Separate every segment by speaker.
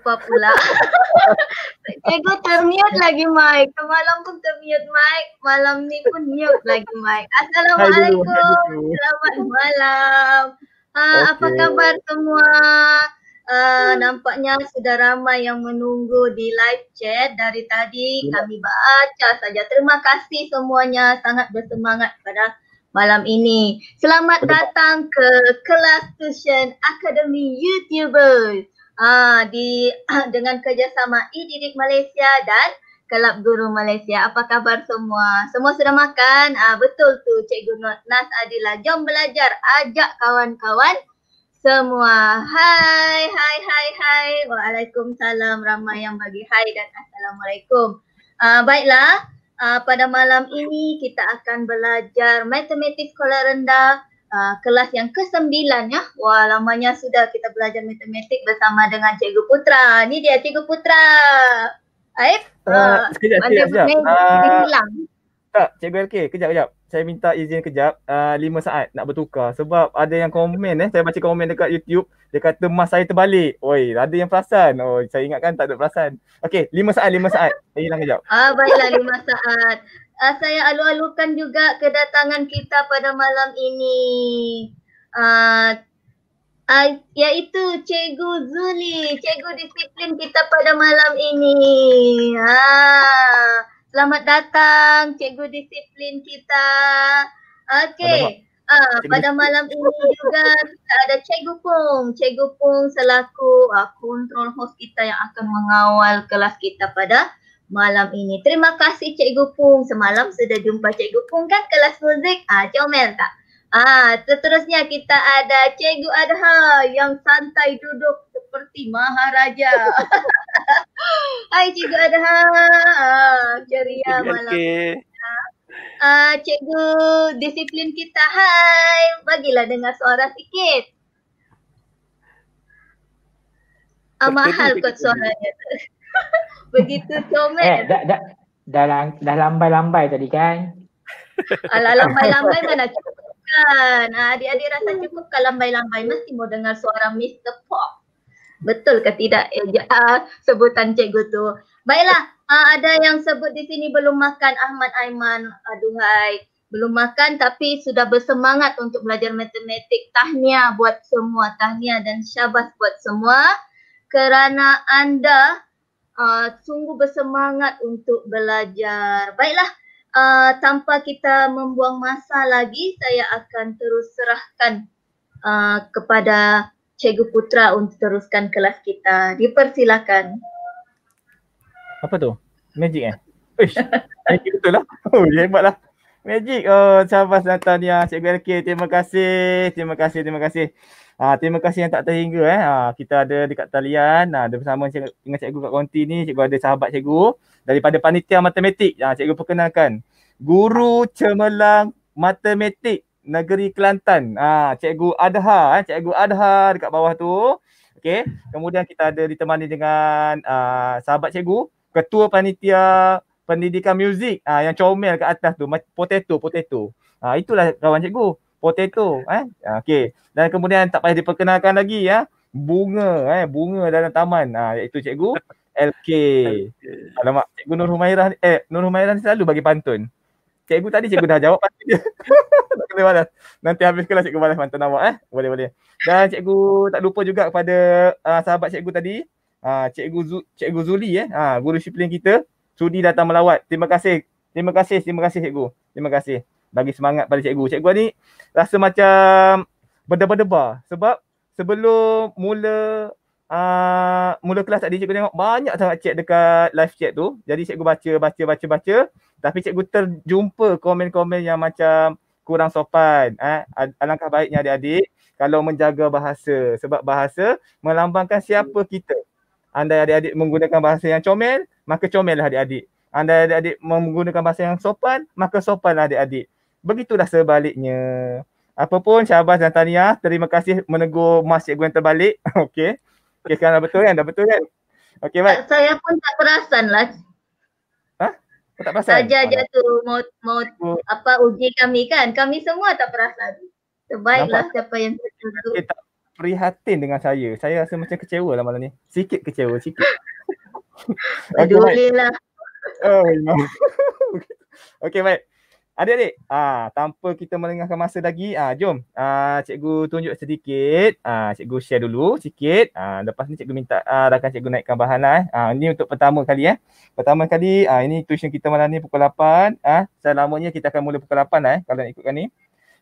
Speaker 1: lupa pula. Ego eh, termute lagi Mike. Kemalam pun termute Mike. Malam ni pun mute lagi Mike. Assalamualaikum. Selamat malam. Uh, ha, okay. Apa khabar semua? Uh, nampaknya sudah ramai yang menunggu di live chat dari tadi. Kami baca saja. Terima kasih semuanya. Sangat bersemangat pada malam ini. Selamat datang ke kelas tuition Akademi YouTubers uh, di dengan kerjasama e Malaysia dan Kelab Guru Malaysia. Apa khabar semua? Semua sudah makan? Uh, betul tu Cikgu Nas Adila. Jom belajar. Ajak kawan-kawan semua. Hai, hai, hai, hai. Waalaikumsalam. Ramai yang bagi hai dan Assalamualaikum. Uh, baiklah, uh, pada malam ini kita akan belajar matematik sekolah rendah Ah, kelas yang ke-9 ya. Wah, lamanya sudah kita belajar matematik bersama dengan Cikgu Putra. Ni dia Cikgu Putra. Aif, uh, ah, uh, ah, sekejap, sekejap,
Speaker 2: Tak, Cikgu LK, kejap, kejap. Saya minta izin kejap, uh, 5 saat nak bertukar. Sebab ada yang komen eh, saya baca komen dekat YouTube. Dia kata mas saya terbalik. Oi, ada yang perasan. Oh, saya ingatkan tak ada perasan. Okey, lima saat, lima saat. saya hilang kejap.
Speaker 1: Ah, baiklah lima saat uh, saya alu-alukan juga kedatangan kita pada malam ini. Uh, uh, iaitu Cikgu Zuli, Cikgu Disiplin kita pada malam ini. Ha. Selamat datang Cikgu Disiplin kita. Okey. Ha, pada malam ini juga kita ada Cikgu Pung. Cikgu Pung selaku uh, control host kita yang akan mengawal kelas kita pada malam ini. Terima kasih Cikgu Pung. Semalam sudah jumpa Cikgu Pung kan kelas muzik? Ah, comel tak? Ah, seterusnya kita ada Cikgu Adha yang santai duduk seperti maharaja. Hai Cikgu Adha. Ah, ceria okay, malam. Okay. Ah, Cikgu disiplin kita. Hai, bagilah dengar suara sikit. Ah, mahal kot suaranya. Begitu comel. Eh, dah, dah,
Speaker 2: dah, lambai-lambai tadi kan? Alah, lambai-lambai
Speaker 1: mana cukup kan? Ha, ah, dia dia rasa cukup kalau lambai-lambai? Mesti mau dengar suara Mr. Pop. Betul ke tidak eh, sebutan cikgu tu? Baiklah, uh, ada yang sebut di sini belum makan Ahmad Aiman. Aduhai, belum makan tapi sudah bersemangat untuk belajar matematik. Tahniah buat semua, tahniah dan syabas buat semua. Kerana anda uh, sungguh bersemangat untuk belajar. Baiklah, uh, tanpa kita membuang masa lagi, saya akan terus serahkan uh, kepada Cikgu Putra untuk teruskan kelas kita. Dipersilakan.
Speaker 2: Apa tu? Magic eh? Ish, magic betul lah. Oh, hebatlah. Magic. Oh, sahabat Natania. Cikgu LK, terima kasih. Terima kasih, terima kasih. Ah terima kasih yang tak terhingga eh. Ah kita ada dekat talian. Ah ada bersama cik, dengan cikgu kat konti ni, cikgu ada sahabat cikgu daripada panitia matematik. Ah cikgu perkenalkan. Guru Cemerlang Matematik Negeri Kelantan. Ah cikgu Adha eh, cikgu Adha dekat bawah tu. Okey. Kemudian kita ada ditemani dengan ah sahabat cikgu, ketua panitia pendidikan muzik. Ah yang comel kat atas tu, potato potato. Ah itulah kawan cikgu potato eh ah, okey dan kemudian tak payah diperkenalkan lagi ya bunga eh bunga dalam taman ah iaitu cikgu LK. LK. Alamak, Cikgu Nur Humairah ni, eh, Nur Humairah ni selalu bagi pantun. Cikgu tadi Cikgu dah jawab pantun dia. tak balas. Nanti habis kelas Cikgu balas pantun awak eh. Boleh, boleh. Dan Cikgu tak lupa juga kepada uh, sahabat Cikgu tadi. Uh, Cikgu, Zu, Cikgu Zuli eh. Uh, guru disiplin kita. Sudi datang melawat. Terima kasih. Terima kasih, terima kasih Cikgu. Terima kasih bagi semangat pada cikgu. Cikgu ni rasa macam berdebar-debar sebab sebelum mula uh, mula kelas tadi cikgu tengok banyak sangat chat dekat live chat tu. Jadi cikgu baca baca baca baca tapi cikgu terjumpa komen-komen yang macam kurang sopan. Eh? Alangkah baiknya adik-adik kalau menjaga bahasa sebab bahasa melambangkan siapa kita. Anda adik-adik menggunakan bahasa yang comel, maka comellah adik-adik. Anda adik-adik menggunakan bahasa yang sopan, maka sopanlah adik-adik. Begitulah sebaliknya. apa pun Syabas dan Tania, terima kasih menegur Mas Cikgu yang terbalik. Okey. Okey, sekarang dah betul kan? Dah betul kan? Okey, baik. Saya pun tak perasan lah. Ha? Tak perasan? Saja aja
Speaker 1: tu mau, mau oh. apa uji kami kan? Kami semua tak perasan. Terbaiklah siapa yang
Speaker 2: tertuduh Tak prihatin dengan saya. Saya rasa macam kecewa lah malam ni. Sikit kecewa, sikit. Aduh, okay, lah. Oh, no. Ya. Okey, baik. Adik-adik, ah tanpa kita melengahkan masa lagi, ah jom ah cikgu tunjuk sedikit, ah cikgu share dulu sikit. Ah lepas ni cikgu minta ah rakan cikgu naikkan bahan lah. Eh. Ah ini untuk pertama kali eh. Pertama kali ah ini tuition kita malam ni pukul 8. Ah selamanya kita akan mula pukul 8 lah, eh kalau nak ikutkan ni.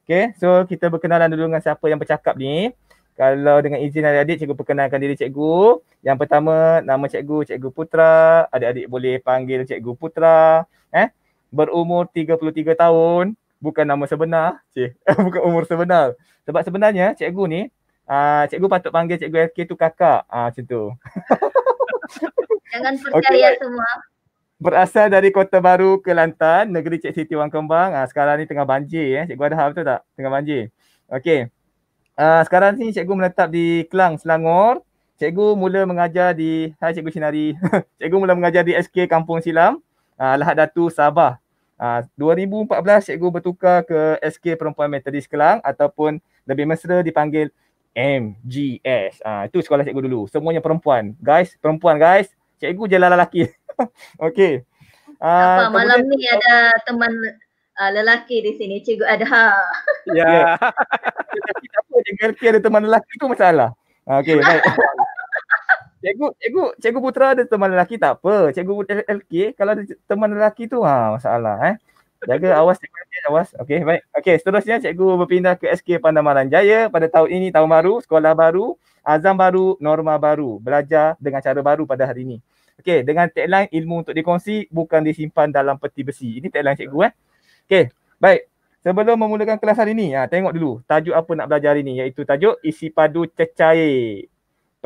Speaker 2: Okay, so kita berkenalan dulu dengan siapa yang bercakap ni. Kalau dengan izin adik-adik, cikgu perkenalkan diri cikgu. Yang pertama, nama cikgu, cikgu Putra. Adik-adik boleh panggil cikgu Putra. Eh, berumur 33 tahun bukan nama sebenar cik bukan umur sebenar sebab sebenarnya cikgu ni uh, cikgu patut panggil cikgu FK tu kakak ah uh, macam tu
Speaker 3: jangan percaya okay, right. semua
Speaker 2: berasal dari Kota Baru Kelantan negeri Cik Siti Wang Kembang uh, sekarang ni tengah banjir eh cikgu ada hal betul tak tengah banjir okey uh, sekarang ni cikgu menetap di Kelang Selangor Cikgu mula mengajar di Hai Cikgu Sinari. cikgu mula mengajar di SK Kampung Silam Alah ah, Datu Sabah. Uh, ah, 2014 cikgu bertukar ke SK Perempuan Methodist Kelang ataupun lebih mesra dipanggil MGS. Uh, ah, itu sekolah cikgu dulu. Semuanya perempuan. Guys, perempuan guys. Cikgu je lelaki. okay Uh, apa kemudian, malam ni
Speaker 1: ada teman uh, lelaki di sini cikgu Adha.
Speaker 2: Ya. Yeah. apa dengan ada teman lelaki tu masalah. okay baik. Cikgu, cikgu, cikgu putra ada teman lelaki tak apa. Cikgu LK kalau ada teman lelaki tu ha masalah eh. Jaga awas cikgu LK awas. Okey, baik. Okey, seterusnya cikgu berpindah ke SK Pandamaran Jaya pada tahun ini tahun baru, sekolah baru, azam baru, norma baru, belajar dengan cara baru pada hari ini. Okey, dengan tagline ilmu untuk dikongsi bukan disimpan dalam peti besi. Ini tagline cikgu eh. Okey, baik. Sebelum memulakan kelas hari ini, ha, tengok dulu tajuk apa nak belajar hari ini iaitu tajuk isi padu cecair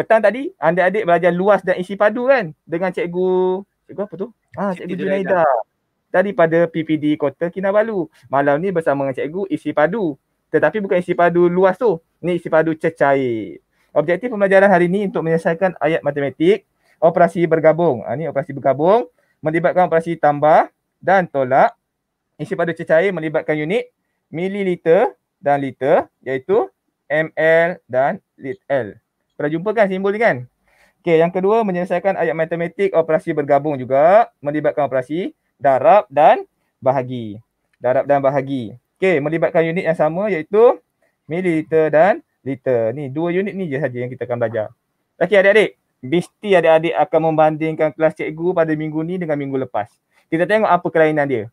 Speaker 2: petang tadi adik-adik belajar luas dan isi padu kan dengan cikgu cikgu apa tu? Ah cikgu, cikgu Junaida. Daripada PPD Kota Kinabalu. Malam ni bersama dengan cikgu isi padu. Tetapi bukan isi padu luas tu. Ni isi padu cecair. Objektif pembelajaran hari ni untuk menyelesaikan ayat matematik operasi bergabung. Ha, ni operasi bergabung melibatkan operasi tambah dan tolak. Isi padu cecair melibatkan unit mililiter dan liter iaitu ml dan L pernah jumpa kan simbol ni kan? Okey, yang kedua menyelesaikan ayat matematik operasi bergabung juga melibatkan operasi darab dan bahagi. Darab dan bahagi. Okey, melibatkan unit yang sama iaitu mililiter dan liter. Ni dua unit ni je saja yang kita akan belajar. Okey, adik-adik. Mesti adik-adik akan membandingkan kelas cikgu pada minggu ni dengan minggu lepas. Kita tengok apa kelainan dia.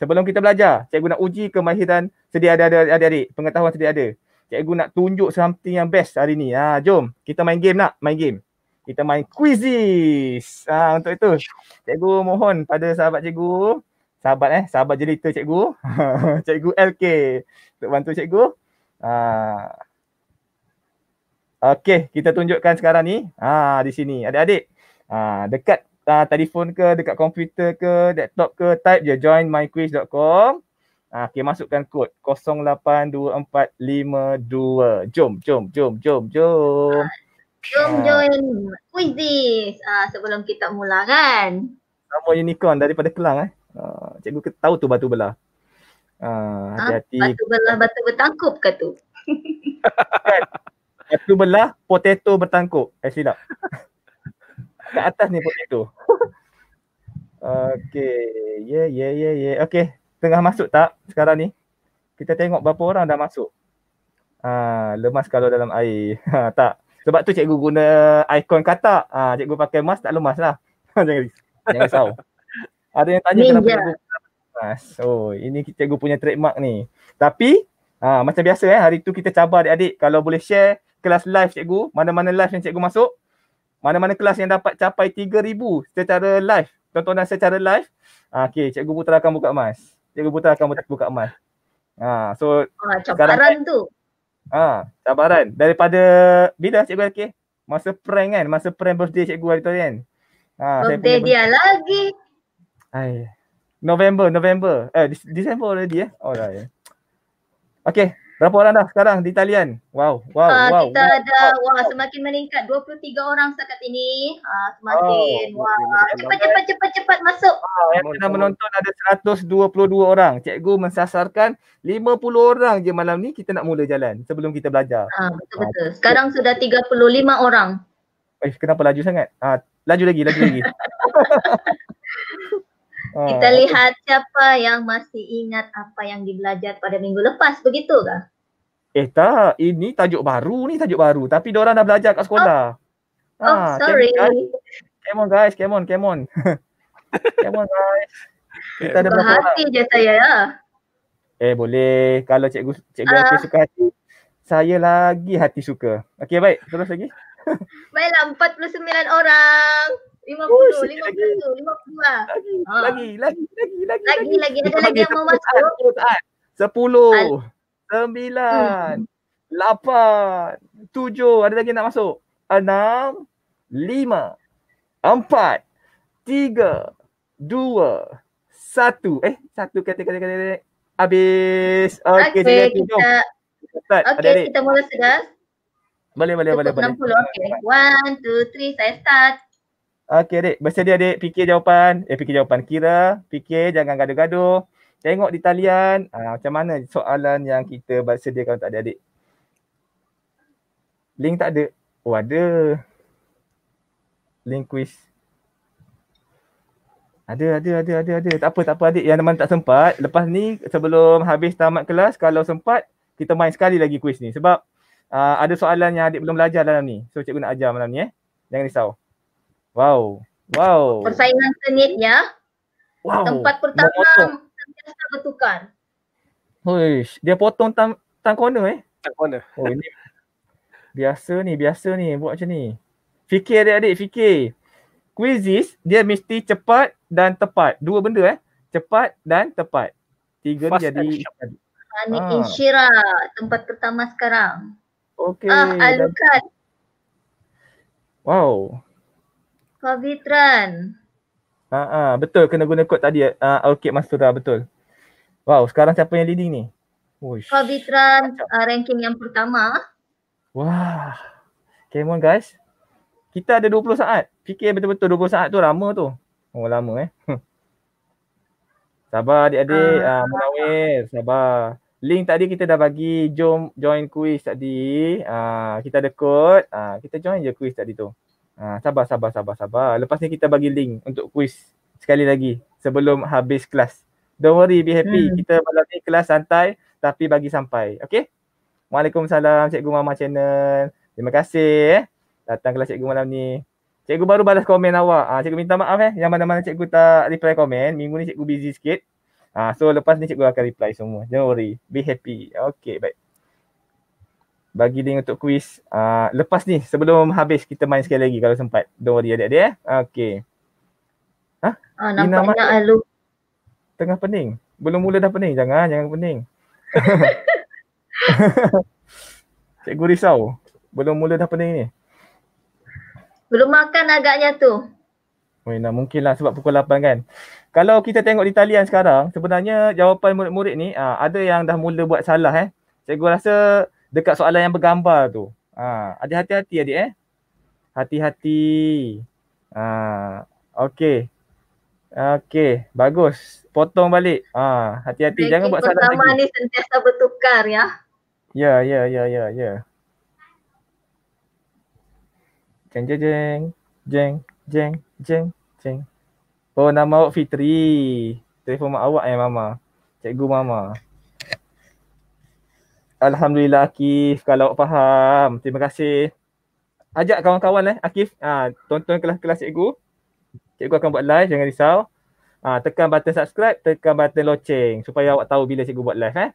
Speaker 2: Sebelum kita belajar, cikgu nak uji kemahiran sedia ada adik-adik, pengetahuan sedia ada cikgu nak tunjuk something yang best hari ni. Ha, jom, kita main game nak, main game. Kita main quizzes. Ha, untuk itu, cikgu mohon pada sahabat cikgu, sahabat eh, sahabat jelita cikgu, cikgu LK untuk bantu cikgu. Ha. Okay, kita tunjukkan sekarang ni. Ha, di sini, adik-adik. Ha, dekat Uh, telefon ke dekat komputer ke laptop ke type je joinmyquiz.com Ah, okay, masukkan kod 082452. Jom, jom, jom, jom, jom. Jom ha. join
Speaker 1: quizzes uh, ah, sebelum kita mula kan.
Speaker 2: Nama unicorn daripada Kelang eh. Uh, cikgu tahu tu batu belah. Uh, hati-hati. Ah, batu
Speaker 1: belah batu bertangkup ke tu?
Speaker 2: batu belah potato bertangkup. Eh silap. Kat atas ni potato. Okay, yeah, yeah, yeah, Yeah. okay tengah masuk tak sekarang ni? Kita tengok berapa orang dah masuk. Ha, lemas kalau dalam air. Ha, tak. Sebab tu cikgu guna ikon kata. Ha, cikgu pakai mask tak lemas lah. jangan risau. Ada yang tanya Ninja. kenapa cikgu lemas. Oh, ini cikgu punya trademark ni. Tapi ha, macam biasa eh, hari tu kita cabar adik-adik. Kalau boleh share kelas live cikgu. Mana-mana live yang cikgu masuk. Mana-mana kelas yang dapat capai 3,000 secara live. Tontonan secara live. Ha, okay, cikgu putera akan buka mask cikgu buta akan buka emas. Ha, so ah, cabaran sekarang, tu. Ha, cabaran. Daripada bila cikgu Elke? Masa prank kan? Masa prank birthday cikgu hari tu kan? Ha, birthday dia birthday. lagi. Hai. November, November. Eh, December already eh. Alright. Okay, Berapa orang dah sekarang di talian? Wow, wow, uh, wow. Kita wow, ada
Speaker 1: wow, wah semakin meningkat 23 orang setakat ini. uh, semakin oh, wah. Cepat, cepat cepat cepat cepat masuk.
Speaker 2: Oh, yang sudah menonton ada 122 orang. Cikgu mensasarkan 50 orang je malam ni kita nak mula jalan sebelum kita belajar.
Speaker 1: betul betul. Uh, sekarang sudah 35 orang.
Speaker 2: Eh kenapa laju sangat? uh, laju lagi, laju lagi. Ha, kita lihat
Speaker 1: siapa yang masih ingat apa yang dibelajar pada minggu lepas begitu kah?
Speaker 2: Eh tak, ini tajuk baru ni tajuk baru tapi dia dah belajar kat sekolah.
Speaker 1: Oh, ha, oh ah, sorry.
Speaker 2: Come on guys, come on, come on. come on guys. Kita ada berapa? Hati je saya ya. Eh boleh kalau cikgu cikgu uh, hati suka hati. Saya lagi hati suka. Okey baik, terus lagi.
Speaker 1: Baiklah 49 orang. 50, Ush, 50, lagi. 50 lah. Ha. Lagi, lagi, lagi, lagi, lagi, lagi, Ada lagi yang mau masuk.
Speaker 2: sepuluh, sembilan, hmm. lapan, tujuh ada lagi nak masuk. enam, lima, empat, tiga, dua, satu Eh, satu kata kata kata kata. Habis. okay, okay kita. Okey, kita
Speaker 1: mula sudah.
Speaker 2: Boleh, boleh, boleh. 60, okey.
Speaker 1: 1, 2, 3, saya start.
Speaker 2: Okey adik, dia, adik fikir jawapan. Eh fikir jawapan, kira, fikir jangan gaduh-gaduh. Tengok di talian ha, macam mana soalan yang kita bersediakan untuk adik-adik. Link tak ada? Oh ada. Link quiz. Ada, ada, ada, ada, ada. Tak apa, tak apa adik yang teman tak sempat. Lepas ni sebelum habis tamat kelas, kalau sempat kita main sekali lagi quiz ni. Sebab uh, ada soalan yang adik belum belajar dalam ni. So cikgu nak ajar malam ni eh. Jangan risau. Wow. Wow.
Speaker 1: Persaingan sengit ya.
Speaker 2: Wow. Tempat pertama
Speaker 1: sentiasa tak bertukar.
Speaker 2: Hoish, dia potong tang tang corner eh? Tang corner. Oh, ini. biasa ni, biasa ni buat macam ni. Fikir adik-adik, fikir. Quizzes dia mesti cepat dan tepat. Dua benda eh. Cepat dan tepat. Tiga Fast jadi. Ani ah,
Speaker 1: ha. Ah. Insyira, tempat pertama sekarang. Okey. Ah, Alukan. Wow, Kavitran.
Speaker 2: Ha ah, ah, betul kena guna kod tadi ah, Alkit Masura betul. Wow, sekarang siapa yang leading ni? Oish.
Speaker 1: Kavitran uh, ranking yang pertama.
Speaker 2: Wah. Okay, come on guys. Kita ada 20 saat. Fikir betul-betul 20 saat tu lama tu. Oh, lama eh. sabar adik-adik, uh, uh, Munawir, sabar. Link tadi kita dah bagi jom join quiz tadi. Uh, kita ada code. Uh, kita join je quiz tadi tu. Ha, sabar, sabar, sabar, sabar. Lepas ni kita bagi link untuk quiz sekali lagi sebelum habis kelas. Don't worry, be happy. Hmm. Kita malam ni kelas santai tapi bagi sampai. Okay? Waalaikumsalam Cikgu Mama Channel. Terima kasih eh. Datang kelas Cikgu malam ni. Cikgu baru balas komen awak. Ha, cikgu minta maaf eh. Yang mana-mana Cikgu tak reply komen. Minggu ni Cikgu busy sikit. Ha, so lepas ni Cikgu akan reply semua. Don't worry. Be happy. Okay, baik bagi link untuk kuis. Uh, ah, lepas ni sebelum habis kita main sekali lagi kalau sempat. Don't worry adik-adik eh. Okay. Ha? Huh? Oh, ah, nampaknya Tengah pening. Belum mula dah pening. Jangan, jangan pening. Cikgu risau. Belum mula dah pening ni.
Speaker 1: Belum makan agaknya tu.
Speaker 2: Oh, nah, mungkin lah sebab pukul 8 kan. Kalau kita tengok di talian sekarang, sebenarnya jawapan murid-murid ni uh, ada yang dah mula buat salah eh. Cikgu rasa dekat soalan yang bergambar tu. ah, ada hati-hati adik eh. Hati-hati. ah, ha, okay. Okay, bagus. Potong balik. ah, hati-hati. Jangan buat salah lagi. Breaking pertama ni
Speaker 1: sentiasa bertukar ya.
Speaker 2: Ya, ya, ya, ya, ya. Jeng, jeng, jeng. Jeng, jeng, jeng, jeng. Oh, nama awak Fitri. Telefon mak awak eh, Mama. Cikgu Mama. Alhamdulillah Akif kalau faham. Terima kasih. Ajak kawan-kawan eh Akif ha, tonton kelas-kelas cikgu. Cikgu akan buat live jangan risau. Ha, tekan button subscribe, tekan button loceng supaya awak tahu bila cikgu buat live eh.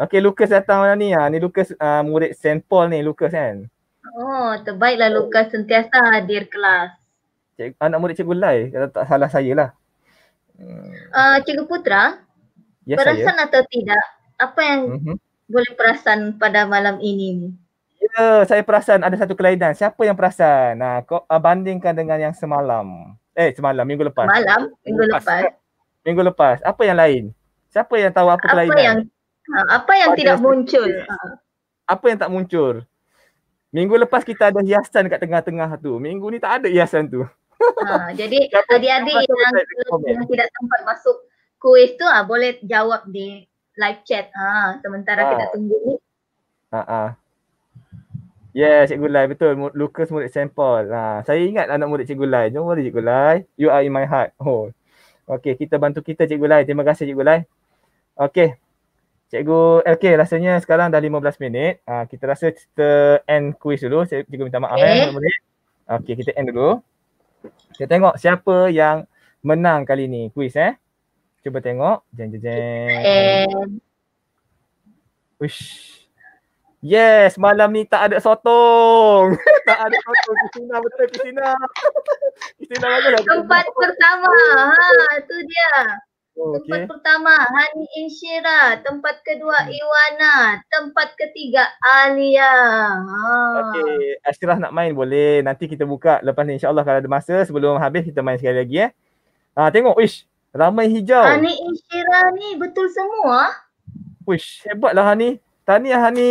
Speaker 2: Okay, Lucas datang malam ni. Ha, ni Lucas uh, murid St. Paul ni Lucas kan?
Speaker 1: Oh terbaiklah oh. Lucas sentiasa hadir kelas.
Speaker 2: Cikgu, anak murid cikgu live kalau tak salah saya lah. Uh,
Speaker 1: cikgu Putra,
Speaker 2: yes, perasan saya.
Speaker 1: atau tidak apa yang mm-hmm boleh perasan pada malam ini
Speaker 2: ni? Ya, saya perasan ada satu kelainan. Siapa yang perasan? Nah, kau ah, bandingkan dengan yang semalam. Eh, semalam minggu lepas. Malam minggu lepas. lepas. Minggu lepas. Apa yang lain? Siapa yang tahu apa, apa kelainan? Apa yang
Speaker 1: ha, apa yang pada tidak muncul?
Speaker 2: Apa yang tak muncul? Minggu lepas kita ada hiasan kat tengah-tengah tu. Minggu ni tak ada hiasan tu.
Speaker 1: Ha, jadi adik-adik yang, yang tidak sempat masuk kuis tu ha, boleh jawab di live chat. Ha, sementara ha. kita ah. tunggu ni.
Speaker 2: Ha ah. Yes, Cikgu Lai betul. Lucas murid sampel. Ha, saya ingat anak murid Cikgu Lai. jom, worry Cikgu Lai. You are in my heart. Oh. okey, kita bantu kita Cikgu Lai. Terima kasih Cikgu Lai. Okey, Cikgu LK rasanya sekarang dah 15 minit. Ha, kita rasa kita end quiz dulu. Saya cikgu minta maaf eh. Okay. Ya, okay, kita end dulu. Kita tengok siapa yang menang kali ni quiz eh. Cuba tengok. Jeng jeng jeng. Ush. Yes, malam ni tak ada sotong.
Speaker 1: tak ada sotong di sini betul di sini. Di sini lagi lah. Tempat pertama. Ha, tu dia. Oh, tempat pertama Hani Insyira, tempat kedua hmm. Iwana, tempat ketiga Alia. Ha. Okey,
Speaker 2: Ashraf nak main boleh. Nanti kita buka lepas ni insya-Allah kalau ada masa sebelum habis kita main sekali lagi eh. Ha, tengok, wish, Ramai hijau. Hani
Speaker 1: ah, Ishira ni betul semua.
Speaker 2: Wish, hebatlah Hani. Tahniah Hani.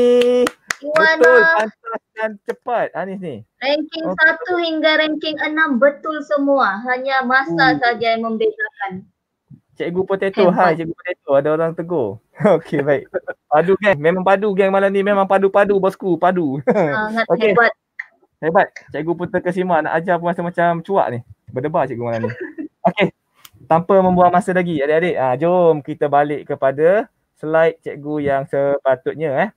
Speaker 2: Betul, pantas dan cepat Hani ni.
Speaker 1: Ranking 1 okay. hingga ranking enam betul semua. Hanya masa hmm. saja yang membezakan.
Speaker 2: Cikgu Potato, hai Cikgu Potato. Ada orang tegur. Okey, baik. Padu geng. Memang padu geng malam ni. Memang padu-padu bosku. Padu. Sangat okay. hebat. Hebat. Cikgu Putra Kesima nak ajar pun macam-macam cuak ni. Berdebar cikgu malam ni. Okey, tanpa membuang masa lagi adik-adik ha, jom kita balik kepada slide cikgu yang sepatutnya eh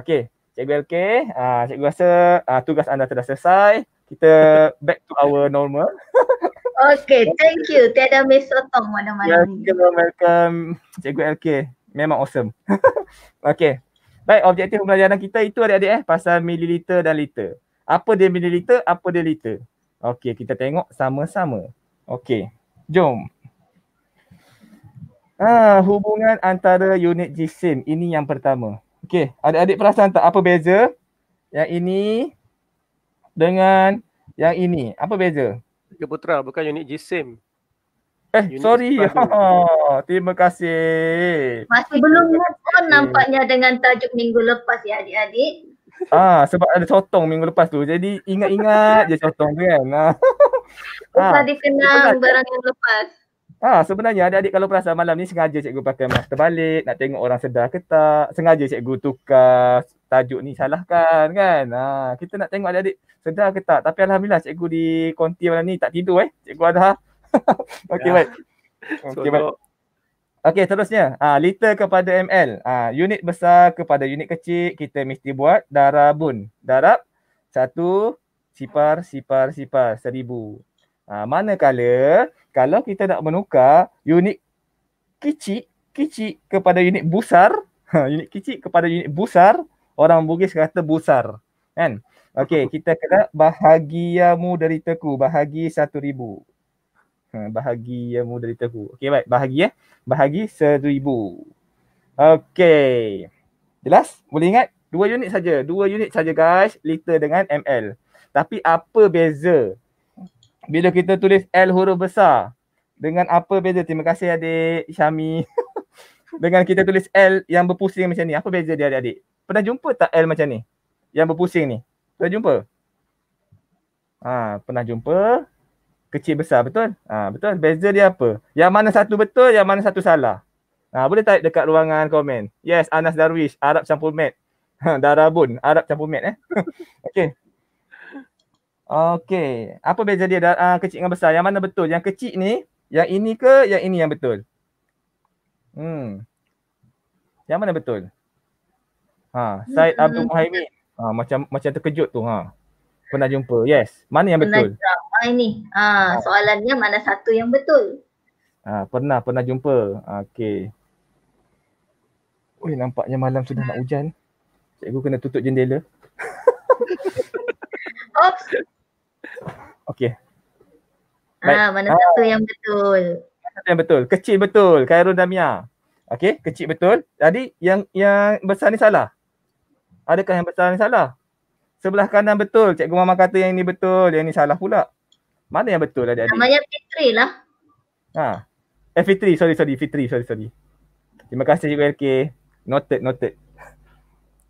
Speaker 2: okey cikgu LK ha, ah, cikgu rasa ha, tugas anda sudah selesai kita back to our normal
Speaker 1: Okay, thank you tiada miss otong mana-mana
Speaker 2: welcome, welcome cikgu LK memang awesome Okay. baik objektif pembelajaran kita itu adik-adik eh pasal mililiter dan liter apa dia mililiter apa dia liter Okay, kita tengok sama-sama Okay, jom Ah, hubungan antara unit jisim. Ini yang pertama. Okey, adik-adik perasan tak apa beza yang ini dengan yang ini? Apa beza? Tiga putera bukan unit jisim. Eh, unit sorry. Oh, terima kasih. Masih
Speaker 1: belum move on nampaknya dengan tajuk minggu lepas ya adik-adik.
Speaker 2: Ah, sebab ada sotong minggu lepas tu. Jadi ingat-ingat je sotong tu kan. Ah. Ah. Bukan
Speaker 1: dikenang barang yang lepas.
Speaker 2: Ha, sebenarnya adik-adik kalau perasa malam ni sengaja cikgu pakai mask terbalik nak tengok orang sedar ke tak. Sengaja cikgu tukar tajuk ni salahkan kan. Ha, kita nak tengok adik-adik sedar ke tak. Tapi Alhamdulillah cikgu di konti malam ni tak tidur eh. Cikgu ada. Ya. Okey baik. Okey baik. Okey seterusnya. Ah ha, liter kepada ml. Ah ha, unit besar kepada unit kecil kita mesti buat darabun. Darab satu sipar sipar sipar seribu. Ah ha, manakala kalau kita nak menukar unit kecil kecil kepada unit besar ha, unit kecil kepada unit besar orang Bugis kata besar kan okey kita kena bahagiamu dari teku, bahagi satu ribu, ha, bahagiamu dari teku. okey baik bahagi eh bahagi seribu. okey jelas boleh ingat dua unit saja dua unit saja guys liter dengan ml tapi apa beza bila kita tulis L huruf besar dengan apa beza? Terima kasih adik Syami. dengan kita tulis L yang berpusing macam ni. Apa beza dia adik-adik? Pernah jumpa tak L macam ni? Yang berpusing ni. Pernah jumpa? Ha, pernah jumpa. Kecil besar betul? Ha, betul. Beza dia apa? Yang mana satu betul, yang mana satu salah. Ha, boleh type dekat ruangan komen. Yes, Anas Darwish. Arab campur mat. Darabun. Arab campur mat eh. okay. Okey. Apa beza dia da- uh, kecil dengan besar? Yang mana betul? Yang kecil ni, yang ini ke yang ini yang betul? Hmm. Yang mana betul? Ha, Said hmm. Abdul Muhaimin. Ha, macam macam terkejut tu ha. Pernah jumpa. Yes. Mana yang betul? Pernah
Speaker 1: ah, ini. Ah, ha, soalannya mana satu yang betul?
Speaker 2: Ha, pernah pernah jumpa. Okey. Oi, nampaknya malam sudah nak hujan. Cikgu kena tutup jendela. Oops. Okey. Ah, mana ah. satu
Speaker 3: yang betul?
Speaker 2: Satu yang betul. Kecil betul. Khairul Damia. Okey, kecil betul. Jadi yang yang besar ni salah. Adakah yang besar ni salah? Sebelah kanan betul. Cikgu Mama kata yang ini betul, yang ini salah pula. Mana yang betul adik-adik? Namanya
Speaker 1: Fitri lah.
Speaker 2: Ha. Eh Fitri, sorry sorry, Fitri, sorry sorry. Terima kasih Cikgu LK. Noted, noted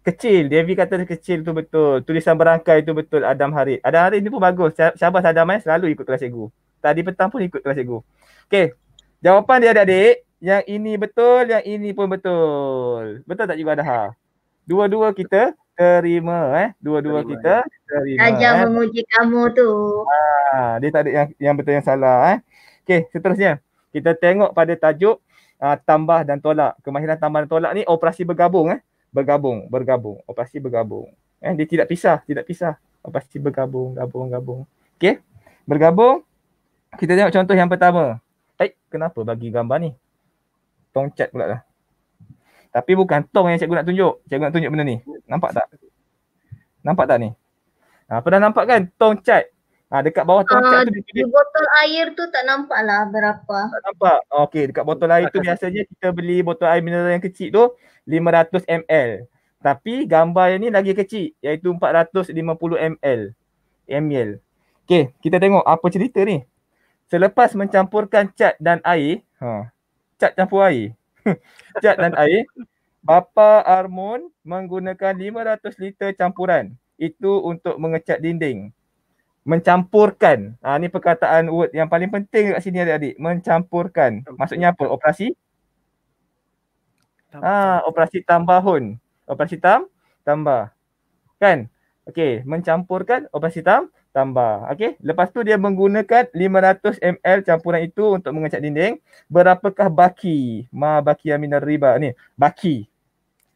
Speaker 2: kecil. Devi kata kecil tu betul. Tulisan berangkai tu betul Adam Harid. Adam Harid ni pun bagus. Syabas Adam eh selalu ikut kelas cikgu. Tadi petang pun ikut kelas cikgu. Okay, Jawapan dia adik-adik, yang ini betul, yang ini pun betul. Betul tak cikgu Adha? Dua-dua kita terima eh. Dua-dua kita ya. terima. Saja eh. memuji kamu tu. Ah, dia tak ada yang yang betul yang salah eh. Okey, seterusnya. Kita tengok pada tajuk uh, tambah dan tolak. Kemahiran tambah dan tolak ni operasi bergabung eh bergabung, bergabung. Oh pasti bergabung. Eh dia tidak pisah, tidak pisah. Oh pasti bergabung, gabung, gabung. Okey. Bergabung. Kita tengok contoh yang pertama. Eh, kenapa bagi gambar ni? Tongcat pula lah. Tapi bukan tong yang cikgu nak tunjuk. Cikgu nak tunjuk benda ni. Nampak tak? Nampak tak ni? Ha, pernah nampak kan tong cat? Ha, dekat bawah tu uh, tu. Di
Speaker 1: botol air tu tak nampak lah berapa. Tak
Speaker 2: nampak. Okey, dekat botol air tu biasanya kita beli botol air mineral yang kecil tu 500 ml. Tapi gambar yang ni lagi kecil iaitu 450 ml. ml. Okey, kita tengok apa cerita ni. Selepas mencampurkan cat dan air, ha, cat campur air. cat dan air, bapa Armon menggunakan 500 liter campuran. Itu untuk mengecat dinding mencampurkan. Ha, ni perkataan word yang paling penting kat sini adik-adik. Mencampurkan. Maksudnya apa? Operasi? Ha, operasi tambahun. Operasi tam, tambah. Kan? Okey. Mencampurkan operasi tam, tambah. Okey. Lepas tu dia menggunakan 500 ml campuran itu untuk mengecat dinding. Berapakah baki? Ma baki aminar riba. Ni. Baki.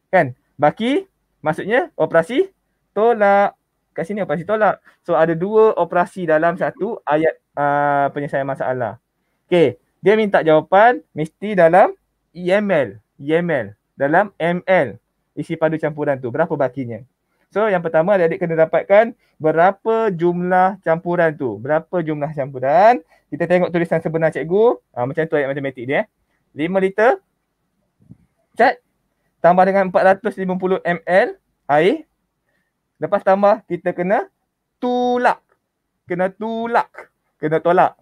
Speaker 2: Kan? Baki maksudnya operasi tolak kat sini operasi sih tolak. So ada dua operasi dalam satu ayat uh, penyelesaian masalah. Okay, dia minta jawapan mesti dalam EML, EML dalam ML isi padu campuran tu berapa bakinya. So yang pertama adik-adik kena dapatkan berapa jumlah campuran tu. Berapa jumlah campuran. Kita tengok tulisan sebenar cikgu. Ha, macam tu ayat matematik dia. Eh. 5 liter. Cat. Tambah dengan 450 ml air. Lepas tambah kita kena tulak. Kena tulak. Kena tolak.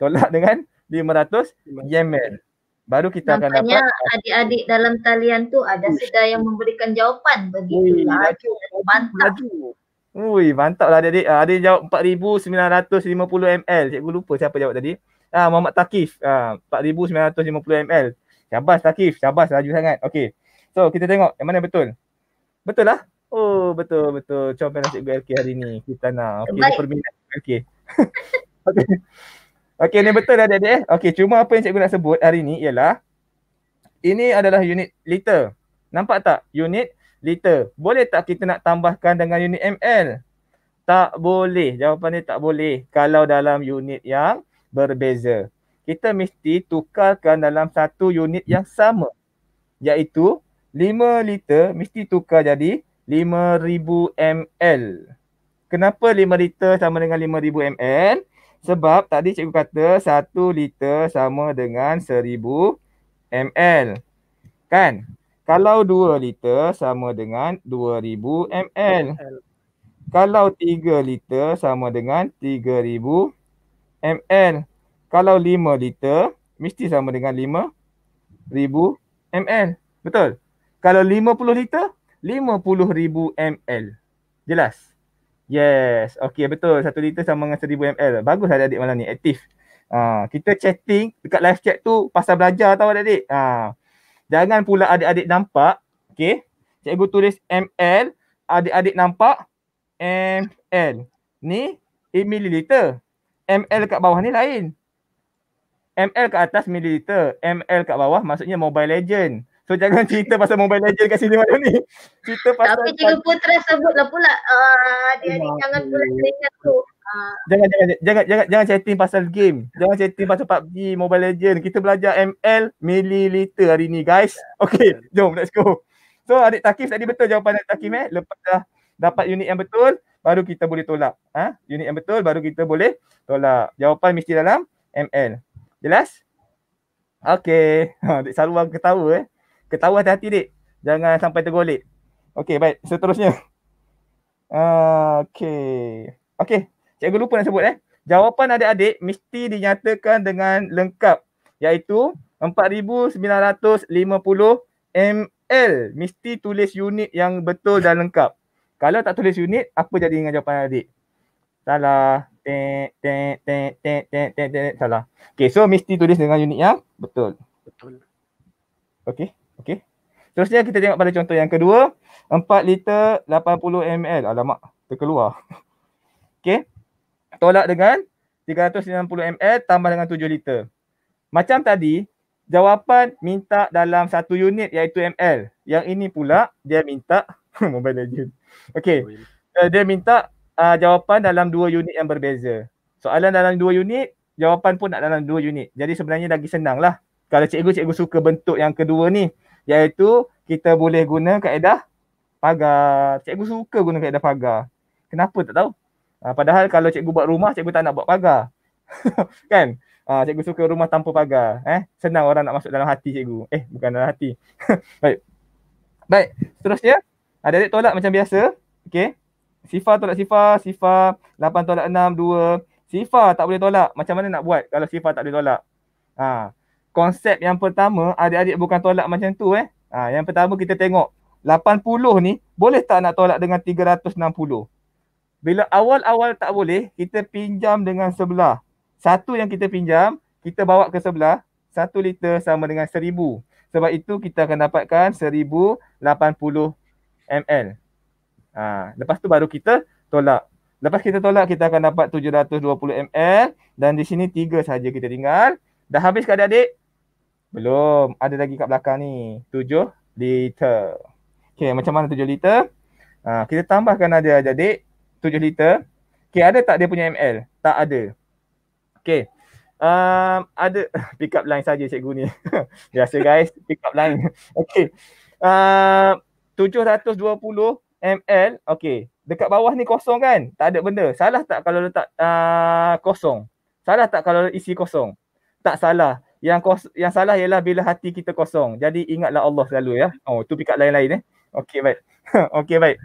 Speaker 2: Tolak dengan 500 Yemen. Baru kita Nampaknya akan dapat. Nampaknya
Speaker 1: adik-adik dalam talian tu ada sudah yang memberikan jawapan begitu. Mantap.
Speaker 2: Ui, mantap lah adik-adik. Ah, ada yang jawab 4,950 ml. Cikgu lupa siapa jawab tadi. Ah, Muhammad Takif. Ah, 4,950 ml. Syabas Takif. Syabas laju sangat. Okay. So kita tengok yang mana betul. Betul lah. Oh betul betul comel nasib BLK hari ni kita nak lah. okey permintaan okey. okey. Okey ni betul dah adik eh. Okey cuma apa yang cikgu nak sebut hari ni ialah ini adalah unit liter. Nampak tak? Unit liter. Boleh tak kita nak tambahkan dengan unit ml? Tak boleh. Jawapan ni tak boleh kalau dalam unit yang berbeza. Kita mesti tukarkan dalam satu unit yang sama. Iaitu 5 liter mesti tukar jadi 5000 ml. Kenapa 5 liter sama dengan 5000 ml? Sebab tadi cikgu kata 1 liter sama dengan 1000 ml. Kan? Kalau 2 liter sama dengan 2000 ml. Kalau 3 liter sama dengan 3000 ml. Kalau 5 liter mesti sama dengan 5000 ml. Betul? Kalau 50 liter 50,000 ml. Jelas? Yes. Okay, betul. Satu liter sama dengan 1,000 ml. Bagus ada lah, adik malam ni. Aktif. Uh, kita chatting dekat live chat tu pasal belajar tau adik-adik. Uh, jangan pula adik-adik nampak. Okay. Cikgu tulis ml. Adik-adik nampak? ml. Ni in milliliter. ml kat bawah ni lain. ml kat atas milliliter. ml kat bawah maksudnya mobile legend. So jangan cerita pasal Mobile Legends kat sini malam ni.
Speaker 1: Cerita pasal Tapi Cikgu Putra sebutlah pula uh, dia ni jangan pula teringat tu. Ah. Jangan,
Speaker 2: jangan jangan jangan jangan chatting pasal game. Jangan chatting pasal PUBG, Mobile Legend. Kita belajar ML milliliter hari ni guys. Okay, jom let's go. So adik Takif tadi betul jawapan adik Takif eh. Lepas dah dapat unit yang betul baru kita boleh tolak. Ha? Unit yang betul baru kita boleh tolak. Jawapan mesti dalam ML. Jelas? Okay. adik Salwa ketawa eh ketawa hati-hati dik. Jangan sampai tergolek. Okey, baik. Seterusnya. Ah, okey. Okey. Cikgu lupa nak sebut eh. Jawapan adik-adik mesti dinyatakan dengan lengkap iaitu 4950 ml. Mesti tulis unit yang betul dan lengkap. Kalau tak tulis unit, apa jadi dengan jawapan adik? Salah. Tek, tek, tek, tek, tek, tek, tek, salah. Okay, so mesti tulis dengan unit yang betul. Betul. Okay. Okey. terusnya kita tengok pada contoh yang kedua. 4 liter 80 ml. Alamak, terkeluar. Okey. Tolak dengan 390 ml tambah dengan 7 liter. Macam tadi, jawapan minta dalam satu unit iaitu ml. Yang ini pula dia minta mobile legend. Okey. Uh, dia minta uh, jawapan dalam dua unit yang berbeza. Soalan dalam dua unit, jawapan pun nak dalam dua unit. Jadi sebenarnya lagi senang lah. Kalau cikgu-cikgu suka bentuk yang kedua ni, iaitu kita boleh guna kaedah pagar. Cikgu suka guna kaedah pagar. Kenapa tak tahu? Ha, padahal kalau cikgu buat rumah, cikgu tak nak buat pagar. kan? Ha, cikgu suka rumah tanpa pagar. Eh, senang orang nak masuk dalam hati cikgu. Eh, bukan dalam hati. Baik. Baik. Seterusnya, ada adik tolak macam biasa. Okey. Sifar tolak sifar, sifar 8 tolak 6, 2. Sifar tak boleh tolak. Macam mana nak buat kalau sifar tak boleh tolak? Ha, konsep yang pertama adik-adik bukan tolak macam tu eh. Ha, yang pertama kita tengok 80 ni boleh tak nak tolak dengan 360? Bila awal-awal tak boleh, kita pinjam dengan sebelah. Satu yang kita pinjam, kita bawa ke sebelah. Satu liter sama dengan seribu. Sebab itu kita akan dapatkan 1080 ml. Ha, lepas tu baru kita tolak. Lepas kita tolak kita akan dapat 720 ml dan di sini tiga saja kita tinggal. Dah habis ke adik-adik? Belum. Ada lagi kat belakang ni. 7 liter. Okey, macam mana 7 liter? Ha, kita tambahkan ada adik-adik. 7 liter. Okey, ada tak dia punya ML? Tak ada. Okey. Um, ada pick up line saja cikgu ni. Biasa guys, pick up line. Okey. Uh, 720 ml. Okey. Dekat bawah ni kosong kan? Tak ada benda. Salah tak kalau letak uh, kosong? Salah tak kalau isi kosong? tak salah. Yang kos, yang salah ialah bila hati kita kosong. Jadi ingatlah Allah selalu ya. Oh, tu pick lain-lain eh. Okey, baik. Okey, baik.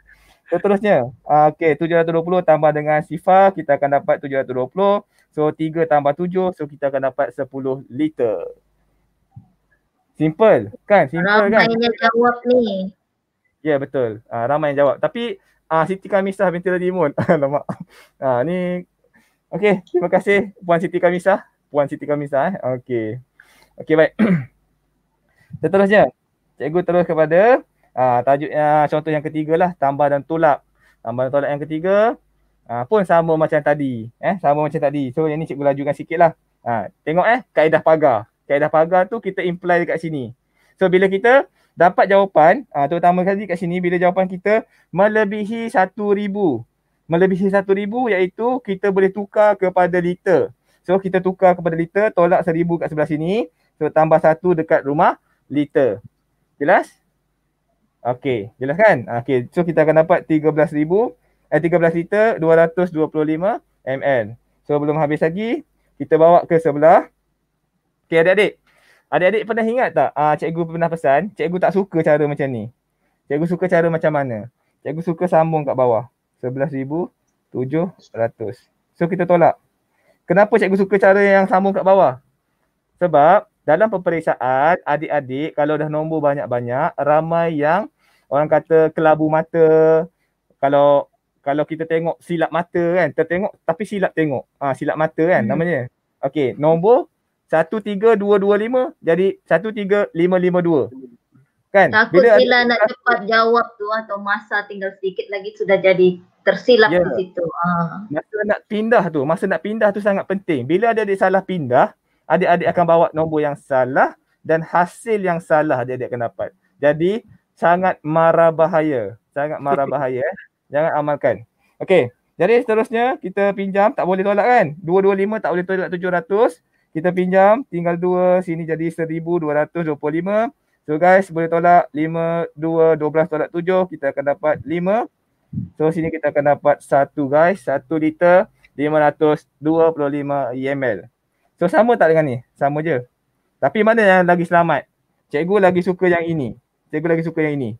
Speaker 2: Seterusnya, ah, okay, 720 tambah dengan sifar, kita akan dapat 720. So, 3 tambah 7, so kita akan dapat 10 liter. Simple, kan? Simple, ramai kan?
Speaker 3: yang jawab ni.
Speaker 2: Ya, yeah, betul. Uh, ramai yang jawab. Tapi, ah uh, Siti Kamisah binti Radimun. Alamak. Uh, ni, okay, terima kasih Puan Siti Kamisah. Puan Siti Kamisa lah, eh. Okey. Okey baik. Seterusnya, cikgu terus kepada uh, tajuk uh, contoh yang ketiga lah tambah dan tolak. Tambah dan tolak yang ketiga uh, pun sama macam tadi. Eh, sama macam tadi. So yang ni cikgu lajukan sikit lah. Uh, tengok eh kaedah pagar. Kaedah pagar tu kita imply dekat sini. So bila kita dapat jawapan, uh, terutama kali kat sini bila jawapan kita melebihi satu ribu. Melebihi satu ribu iaitu kita boleh tukar kepada liter. So kita tukar kepada liter, tolak seribu kat sebelah sini. So tambah satu dekat rumah liter. Jelas? Okey, jelas kan? Okey, so kita akan dapat ribu eh 13 liter 225 ml. So belum habis lagi, kita bawa ke sebelah. Okey adik-adik, adik-adik pernah ingat tak uh, cikgu pernah pesan, cikgu tak suka cara macam ni. Cikgu suka cara macam mana? Cikgu suka sambung kat bawah. 11,700. So kita tolak. Kenapa cikgu suka cara yang sambung kat bawah? Sebab dalam peperiksaan adik-adik kalau dah nombor banyak-banyak ramai yang orang kata kelabu mata kalau kalau kita tengok silap mata kan tertengok tapi silap tengok ah ha, silap mata kan hmm. namanya okey nombor 13225 jadi 13552 kan takut bila, bila nak
Speaker 1: cepat jawab tu ah, atau masa tinggal sedikit lagi sudah
Speaker 2: jadi tersilap yeah. di situ. Ha. Masa nak pindah tu, masa nak pindah tu sangat penting. Bila ada adik salah pindah, adik-adik akan bawa nombor yang salah dan hasil yang salah dia adik akan dapat. Jadi sangat marah bahaya. Sangat marah bahaya. Eh. Jangan amalkan. Okey. Jadi seterusnya kita pinjam tak boleh tolak kan? 225 tak boleh tolak 700. Kita pinjam tinggal 2 sini jadi 1225. So guys boleh tolak 5, 2, 12 tolak 7 kita akan dapat So sini kita akan dapat satu guys, satu liter 525 e ml. So sama tak dengan ni? Sama je. Tapi mana yang lagi selamat? Cikgu lagi suka yang ini. Cikgu lagi suka yang ini.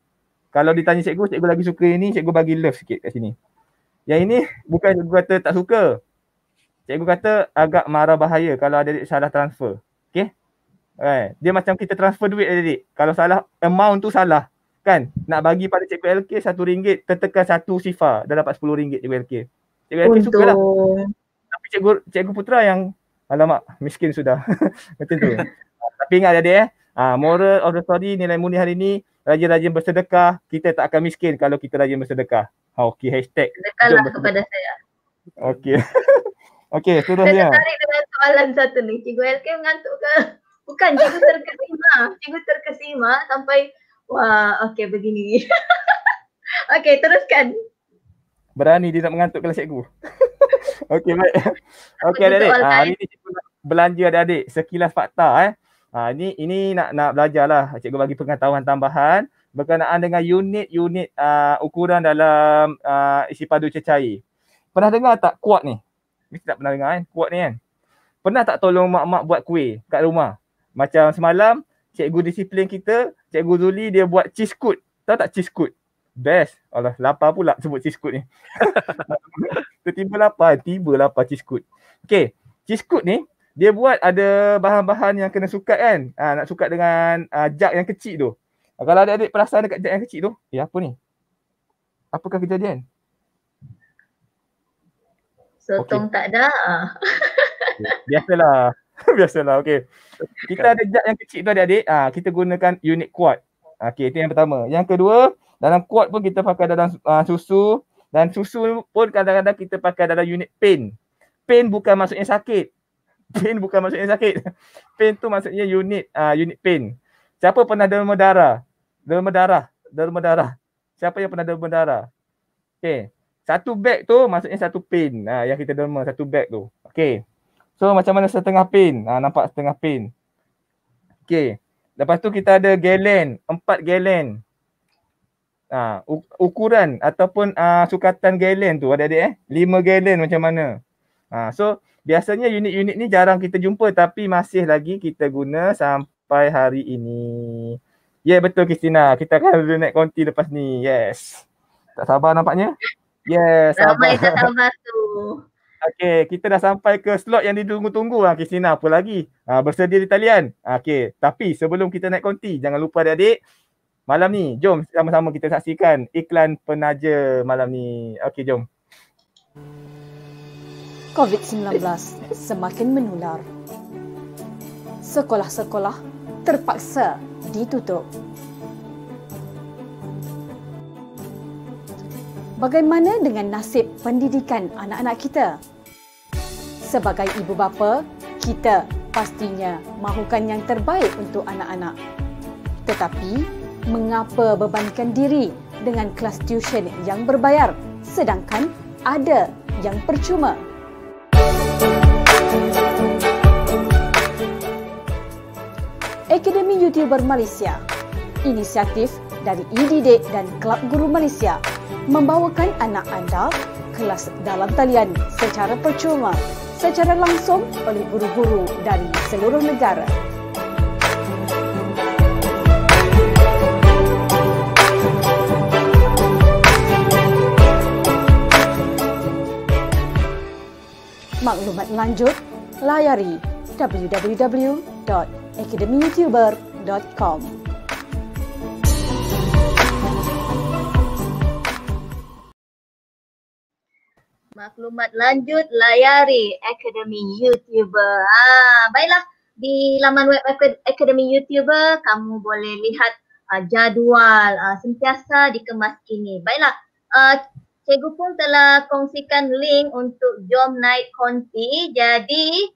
Speaker 2: Kalau ditanya cikgu, cikgu lagi suka yang ini, cikgu bagi love sikit kat sini. Yang ini bukan cikgu kata tak suka. Cikgu kata agak marah bahaya kalau ada salah transfer. Okay? Eh, dia macam kita transfer duit adik-adik. Kalau salah amount tu salah kan nak bagi pada cikgu LK satu ringgit tertekan satu sifar dah dapat sepuluh ringgit cikgu LK cikgu LK lah. Untung. sukalah tapi cikgu, cikgu Putra yang alamak miskin sudah macam tu ah, tapi ingat adik eh ha, moral of the story nilai muni hari ni rajin-rajin bersedekah kita tak akan miskin kalau kita rajin bersedekah ha, okay hashtag sedekahlah kepada saya okay okay sudah seterusnya saya tertarik
Speaker 1: dengan soalan satu ni cikgu LK mengantuk ke bukan cikgu terkesima cikgu terkesima sampai Wah, okey begini. okey, teruskan.
Speaker 2: Berani dia nak mengantuk kelas cikgu. okey, baik. Okey, adik-adik. Ha, hari ni cikgu nak belanja adik-adik. Sekilas fakta eh. Ha, ah, ni, ini nak nak belajar lah. Cikgu bagi pengetahuan tambahan berkenaan dengan unit-unit uh, ukuran dalam uh, isi padu cecair. Pernah dengar tak kuat ni? Mesti tak pernah dengar kan? Kuat ni kan? Pernah tak tolong mak-mak buat kuih kat rumah? Macam semalam, cikgu disiplin kita, cikgu Zuli dia buat cheese cut. Tahu tak cheese cut? Best. Allah, lapar pula sebut cheese cut ni. Tiba-tiba lapar, tiba lapar cheese cut. Okay, cheese cut ni dia buat ada bahan-bahan yang kena sukat kan. Ha, nak sukat dengan uh, jak yang kecil tu. Ah, kalau adik-adik perasan dekat jak yang kecil tu, eh apa ni? Apakah kejadian?
Speaker 1: Sotong okay. tak ada.
Speaker 2: Biasalah. Biasalah okey. Kita ada jad yang kecil tu adik-adik. Ah ha, kita gunakan unit quad. Ah, okey itu yang pertama. Yang kedua, dalam quad pun kita pakai dalam uh, susu dan susu pun kadang-kadang kita pakai dalam unit pain. Pain bukan maksudnya sakit. Pain bukan maksudnya sakit. Pain tu maksudnya unit ah uh, unit pain. Siapa pernah derma darah? Derma darah, derma darah. Siapa yang pernah derma darah? Okey. Satu bag tu maksudnya satu pain. Ah uh, yang kita derma satu bag tu. Okey. So macam mana setengah pin? Ha, nampak setengah pin. Okay. Lepas tu kita ada galen. Empat galen. Ha, ah, ukuran ataupun uh, sukatan galen tu ada adik eh. Lima galen macam mana. Ha, so biasanya unit-unit ni jarang kita jumpa tapi masih lagi kita guna sampai hari ini. Ya yeah, betul Kristina. Kita akan ada naik konti lepas ni. Yes. Tak sabar nampaknya. Yes. Sabar. Ramai sabar
Speaker 1: tu.
Speaker 2: Okey, kita dah sampai ke slot yang ditunggu-tunggu lah Kisina apa lagi. Ah bersedia di talian. Ah, okay, tapi sebelum kita naik konti, jangan lupa adik-adik malam ni jom sama-sama kita saksikan iklan penaja malam ni. Okey, jom.
Speaker 3: COVID-19 semakin menular. Sekolah-sekolah terpaksa ditutup.
Speaker 1: Bagaimana dengan nasib pendidikan anak-anak kita? Sebagai ibu bapa, kita pastinya mahukan yang terbaik untuk anak-anak. Tetapi, mengapa bebankan diri dengan kelas tuition yang berbayar sedangkan ada yang percuma? Akademi YouTuber Malaysia, inisiatif dari IDD e dan Kelab Guru Malaysia membawakan anak anda
Speaker 3: kelas dalam talian secara percuma secara langsung oleh guru-guru dari seluruh negara. Maklumat lanjut, layari www.academyyoutuber.com.
Speaker 1: Maklumat lanjut layari Akademi YouTuber. Ha, baiklah, di laman web Akademi YouTuber, kamu boleh lihat uh, jadual uh, sentiasa dikemas ini. Baiklah, uh, Cikgu pun telah kongsikan link untuk jom naik konti. Jadi,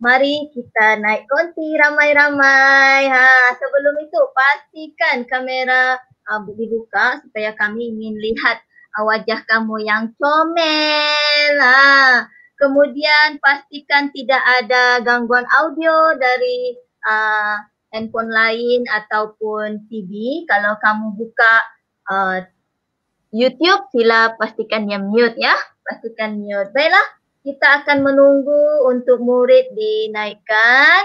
Speaker 1: mari kita naik konti ramai-ramai. Ha, sebelum itu, pastikan kamera uh, dibuka supaya kami ingin lihat Ah, wajah kamu yang comel. Ha. Kemudian pastikan tidak ada gangguan audio dari uh, handphone lain ataupun TV. Kalau kamu buka uh, YouTube, sila pastikan yang mute ya. Pastikan mute. Baiklah, kita akan menunggu untuk murid dinaikkan.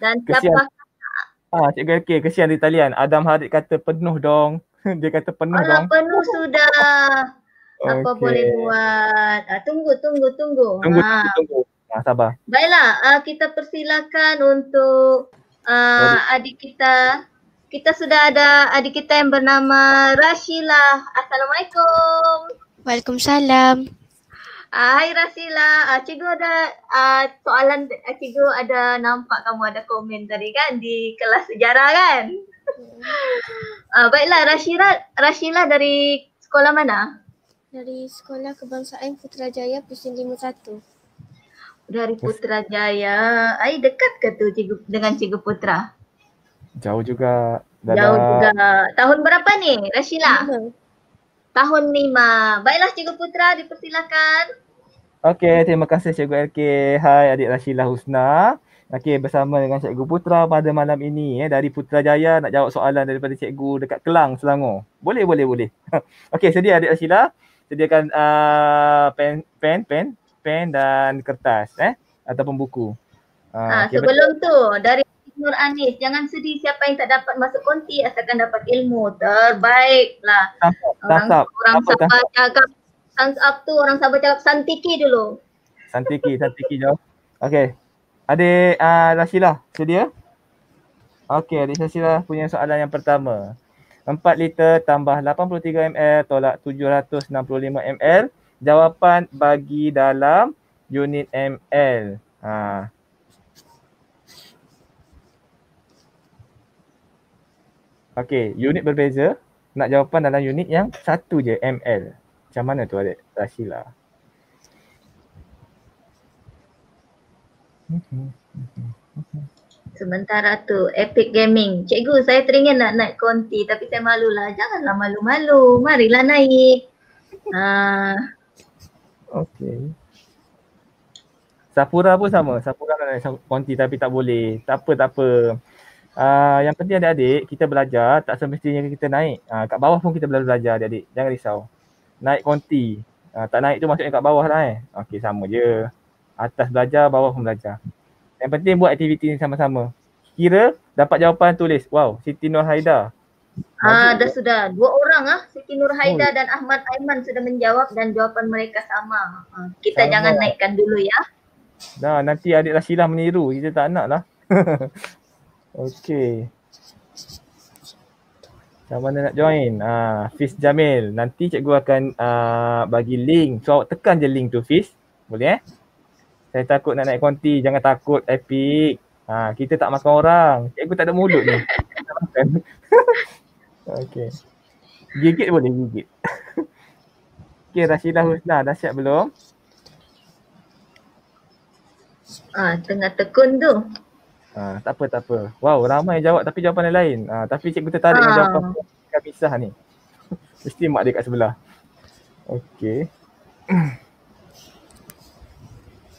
Speaker 1: Dan siapa?
Speaker 2: Ah, cikgu okey, kesian di talian. Adam Harid kata penuh dong. dia kata penuh Alah, dong.
Speaker 1: penuh sudah.
Speaker 2: Apa boleh
Speaker 1: buat. Ah, tunggu, tunggu, tunggu. Tunggu, ha. tunggu, tunggu. Ah, sabar. Baiklah, ah, kita persilakan untuk ah, adik kita. Kita sudah ada adik kita yang bernama Rashila. Assalamualaikum. Waalaikumsalam. Ah, hai Rashila. Ah, cikgu ada ah, soalan, ah, cikgu ada nampak kamu ada komen tadi kan di kelas sejarah kan? uh, baiklah Rashila. Rashila dari sekolah mana?
Speaker 2: Dari Sekolah Kebangsaan Putrajaya Pusin 51. Dari
Speaker 1: Putrajaya. ay dekat ke tu cikgu, dengan Cikgu Putra?
Speaker 2: Jauh juga. Dadah. Jauh juga.
Speaker 1: Tahun berapa ni Rashila? Lima. Tahun lima. Baiklah Cikgu Putra dipersilakan.
Speaker 2: Okey, terima kasih Cikgu LK. Hai adik Rashila Husna. Okey bersama dengan Cikgu Putra pada malam ini ya eh, dari Putrajaya nak jawab soalan daripada Cikgu dekat Kelang Selangor. Boleh boleh boleh. Okey sedia adik Asila sediakan uh, pen pen pen pen dan kertas eh ataupun buku. Uh, ah, ah okay, sebelum
Speaker 1: tu dari Nur Anis jangan sedih siapa yang tak dapat masuk konti asalkan dapat ilmu terbaiklah.
Speaker 2: orang tansap, orang sabar
Speaker 1: cakap thumbs up tu orang sabar cakap santiki dulu.
Speaker 2: Santiki santiki jawab. Okey. Ada uh, Rashila sedia? Okey, ada Rashila punya soalan yang pertama. 4 liter tambah 83 ml tolak 765 ml. Jawapan bagi dalam unit ml. Ha. Okey, unit berbeza. Nak jawapan dalam unit yang satu je ml. Macam mana tu adik Rashila? Rashila.
Speaker 1: Sementara tu Epic Gaming. Cikgu saya teringin nak naik konti tapi saya malulah. Janganlah malu-malu. Marilah naik. Ha.
Speaker 2: Okey. Sapura pun sama. Sapura nak naik konti tapi tak boleh. Tak apa, tak apa. Uh, yang penting adik-adik kita belajar tak semestinya kita naik. Uh, kat bawah pun kita belajar adik-adik. Jangan risau. Naik konti. Uh, tak naik tu maksudnya kat bawah lah eh. Okey sama je atas belajar bawah pun belajar yang penting buat aktiviti ni sama-sama kira dapat jawapan tulis wow Siti Nur Haida ah ha, dah
Speaker 1: sudah dua orang ah Siti Nur hmm. Haida oh. dan Ahmad Aiman sudah menjawab dan jawapan mereka sama ah, kita sama. jangan naikkan dulu ya
Speaker 2: dah nanti adik Rasilah meniru kita tak nak lah okey macam mana nak join? Ah, Fiz Jamil. Nanti cikgu akan ah bagi link. So awak tekan je link tu Fiz. Boleh eh? Saya takut nak naik konti. Jangan takut epic. Ha, kita tak makan orang. Cikgu tak ada mulut ni. okay. Gigit boleh gigit. okay Rashidah Husna dah siap belum? Ah,
Speaker 1: tengah tekun tu.
Speaker 2: Ah, tak apa tak apa. Wow ramai jawab tapi jawapan lain. -lain. Ha, ah, tapi cikgu tertarik ah. dengan jawapan kami sah ni. Mesti mak dia kat sebelah. Okay.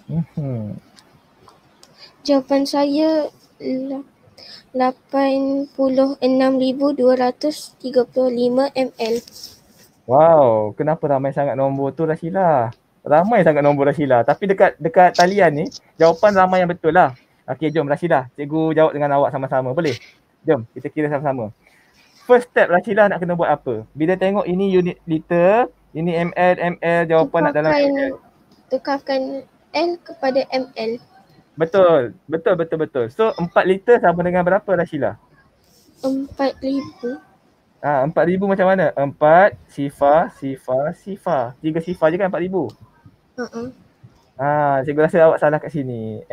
Speaker 2: Mm-hmm.
Speaker 1: Jawapan saya 86,235 ml.
Speaker 2: Wow, kenapa ramai sangat nombor tu Rashila? Ramai sangat nombor Rashila. Tapi dekat dekat talian ni, jawapan ramai yang betul lah. Okay, jom Rashila. Cikgu jawab dengan awak sama-sama. Boleh? Jom, kita kira sama-sama. First step Rashila nak kena buat apa? Bila tengok ini unit liter, ini ml, ml, jawapan tukarkan, nak dalam...
Speaker 3: Tukarkan ML kepada ML.
Speaker 2: Betul. Betul betul betul. So empat liter sama dengan berapa Rashila?
Speaker 3: 4000.
Speaker 2: Ah ha, ribu macam mana? Empat sifar sifar sifar. Tiga sifar je kan empat ribu? uh-uh. ah. Ah cikgu rasa awak salah kat sini.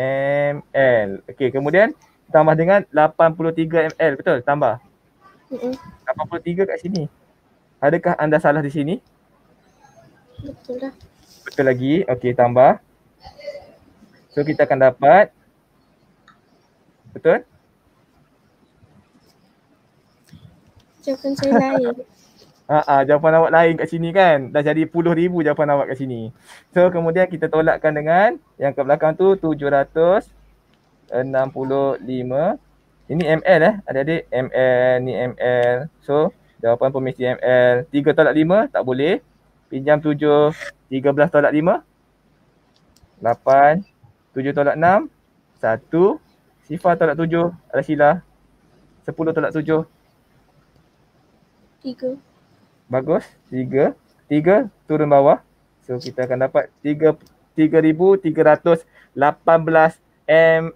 Speaker 2: ML. Okey, kemudian tambah dengan 83 ML betul tambah. Uh-uh. 83 kat sini. Adakah anda salah di sini? Betul lah. Betul lagi. Okey, tambah. So kita akan dapat Betul?
Speaker 3: Jawapan saya lain
Speaker 2: Ah, ah, jawapan awak lain kat sini kan? Dah jadi puluh ribu jawapan awak kat sini. So kemudian kita tolakkan dengan yang ke belakang tu lima. Ini ML eh. Ada adik ML ni ML. So jawapan pemisi ML. tiga tolak lima tak boleh. Pinjam tujuh tiga belas tolak lima lapan, tujuh tolak enam, satu, sifar tolak tujuh, Rasila, sepuluh tolak tujuh. Tiga. Bagus, tiga. Tiga, turun bawah. So kita akan dapat tiga, tiga ribu, tiga ratus, lapan belas, MM.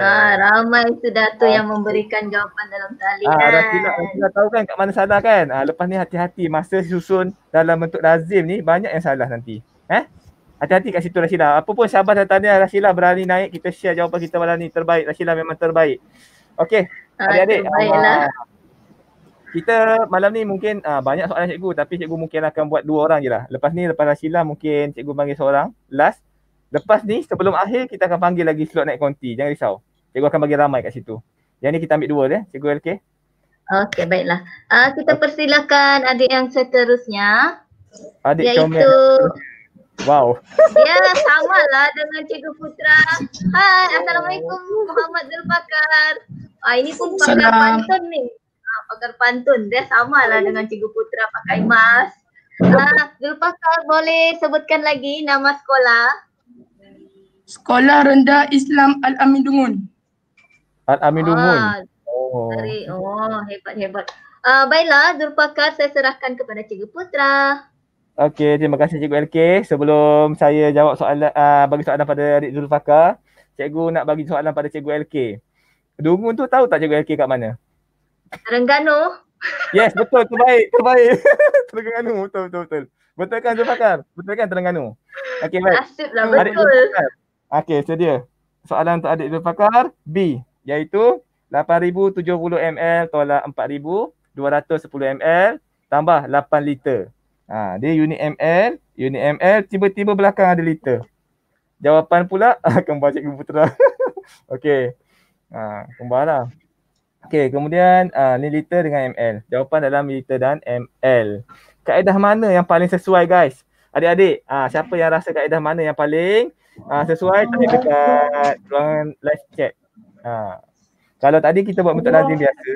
Speaker 2: Ah,
Speaker 1: ramai tu Dato ah. yang memberikan jawapan dalam talian. Ah, kan? Rasila,
Speaker 2: Rasila tahu kan kat mana salah kan? Ah, lepas ni hati-hati masa susun dalam bentuk lazim ni banyak yang salah nanti. Eh? Hati-hati kat situ Rasila. Apa pun sahabat dan tanya Rasila berani naik kita share jawapan kita malam ni. Terbaik Rasila memang terbaik. Okey. Ah, adik-adik. Ah, kita malam ni mungkin uh, banyak soalan cikgu tapi cikgu mungkin akan buat dua orang je lah. Lepas ni lepas Rasila mungkin cikgu panggil seorang. Last. Lepas ni sebelum akhir kita akan panggil lagi slot naik konti. Jangan risau. Cikgu akan bagi ramai kat situ. Yang ni kita ambil dua je. Cikgu okey?
Speaker 1: Okey baiklah. Uh, kita persilakan adik yang seterusnya.
Speaker 3: Adik iaitu... comel. Wow.
Speaker 1: Ya, sama lah dengan Cikgu Putra. Hai, Assalamualaikum Muhammad Dul Bakar. Ah, ini pun pakar Salam. pantun ni. Ah, pakar pantun. Dia sama lah dengan Cikgu Putra pakai mas. Ah, Dul Bakar boleh sebutkan lagi nama sekolah?
Speaker 2: Sekolah Rendah Islam Al-Amin Dungun. Al-Amin Dungun. Ah, oh. Dari,
Speaker 1: hebat-hebat. Uh, baiklah, Dul saya serahkan kepada Cikgu Putra.
Speaker 2: Okey, terima kasih Cikgu LK. Sebelum saya jawab soalan, uh, bagi soalan pada Adik Zulfaka, Cikgu nak bagi soalan pada Cikgu LK. Dungun tu tahu tak Cikgu LK kat mana?
Speaker 1: Terengganu.
Speaker 2: Yes, betul. Terbaik. Terbaik. Terengganu. Betul, betul, betul. Betul kan Zulfakar? Betul kan Terengganu? Okey, baik. Asyiklah, adik betul. Okey, so dia. Soalan untuk Adik Zulfakar, B. Iaitu 8,070 ml tolak 4,210 ml tambah 8 liter. Ha, dia unit ML, unit ML, tiba-tiba belakang ada liter. Jawapan pula akan baca ke putera. Okey. Ha, kembalah. Okey, kemudian uh, ni liter dengan ML. Jawapan dalam liter dan ML. Kaedah mana yang paling sesuai guys? Adik-adik, uh, siapa yang rasa kaedah mana yang paling uh, sesuai tadi dekat ruangan live chat. Uh, kalau tadi kita buat bentuk lazim biasa,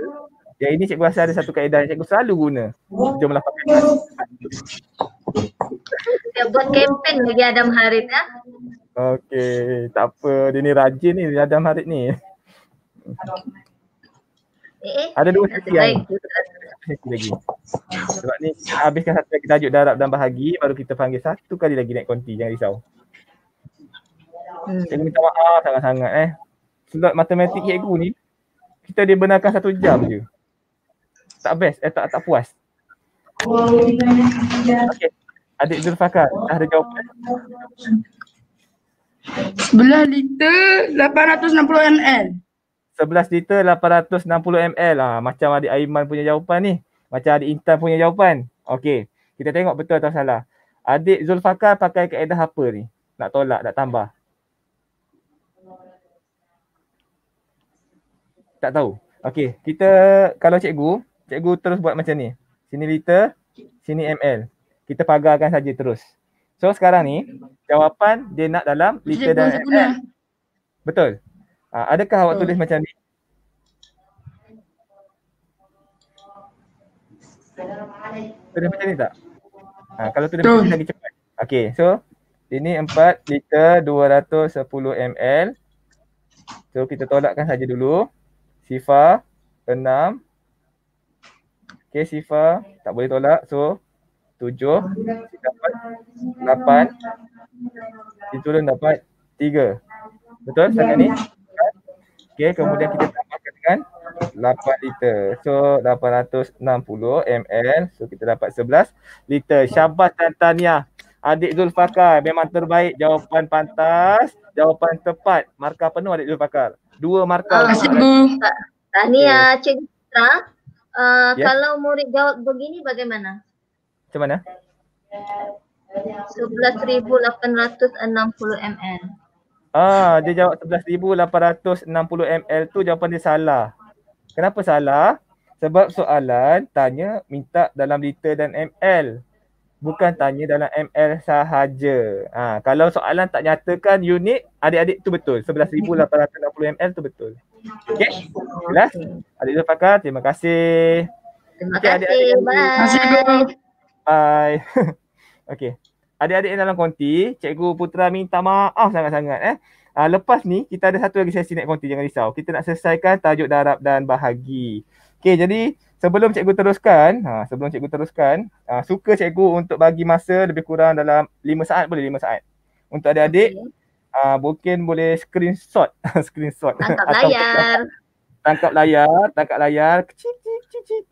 Speaker 2: Ya ini cikgu rasa ada satu kaedah yang cikgu selalu guna. Oh. Jom lah pakai.
Speaker 1: Dia buat kempen lagi Adam Harid ya.
Speaker 2: Okey, tak apa. Dia ni rajin ni Adam Harid ni.
Speaker 3: Eh, ada dua sesi lagi.
Speaker 2: Sesi lagi. Sebab ni habiskan satu lagi tajuk darab dan bahagi baru kita panggil satu kali lagi naik konti. Jangan risau. Hmm. Cikgu minta maaf sangat-sangat eh. Sebab matematik cikgu ni kita dia benarkan satu jam je tak best eh, tak tak puas.
Speaker 3: Oh, okay.
Speaker 2: Adik Zulfakar, dah ada jawapan.
Speaker 3: Sebelas liter 860 ml.
Speaker 2: Sebelas liter 860 ml. lah. macam adik Aiman punya jawapan ni. Macam adik Intan punya jawapan. Okey. Kita tengok betul atau salah. Adik Zulfakar pakai kaedah apa ni? Nak tolak, nak tambah. Tak tahu. Okey, kita kalau cikgu, cikgu terus buat macam ni. Sini liter, sini ml. Kita pagarkan saja terus. So sekarang ni jawapan dia nak dalam liter dan ml. Betul. Uh, adakah awak tulis macam ni? Tulis macam ni tak? Ha, kalau tulis macam ni lagi cepat. Okay so ini 4 liter 210 ml. So kita tolakkan saja dulu. Sifar Okay Sifa tak boleh tolak so tujuh dapat
Speaker 3: lapan itu pun
Speaker 2: dapat tiga betul ya. sangat ni Okay kemudian kita tambahkan dengan 8 liter so ratus enam puluh ml so kita dapat sebelas liter syabas dan tahniah adik Zulfakar memang terbaik jawapan pantas jawapan tepat markah penuh adik Zulfakar dua markah oh,
Speaker 1: tahniah okay. cik Eh, ya. kalau murid jawab begini bagaimana? Macam mana? 11,860 ml.
Speaker 2: Ah, dia jawab 11,860 ml tu jawapan dia salah. Kenapa salah? Sebab soalan tanya minta dalam liter dan ml. Bukan tanya dalam ml sahaja. Ah, kalau soalan tak nyatakan unit, adik-adik tu betul. 11,860 ml tu betul. Okey. Jelas? Adik Zul Fakar, terima kasih. Terima okay, kasih. Adik -adik. Bye. Terima kasih. Bye. Okey. Adik-adik yang dalam konti, Cikgu Putra minta maaf sangat-sangat eh. Uh, lepas ni kita ada satu lagi sesi naik konti jangan risau. Kita nak selesaikan tajuk darab dan bahagi. Okey, jadi sebelum cikgu teruskan, ha, sebelum cikgu teruskan, uh, suka cikgu untuk bagi masa lebih kurang dalam 5 saat boleh 5 saat. Untuk adik-adik uh, mungkin boleh screenshot screenshot tangkap layar tangkap layar tangkap layar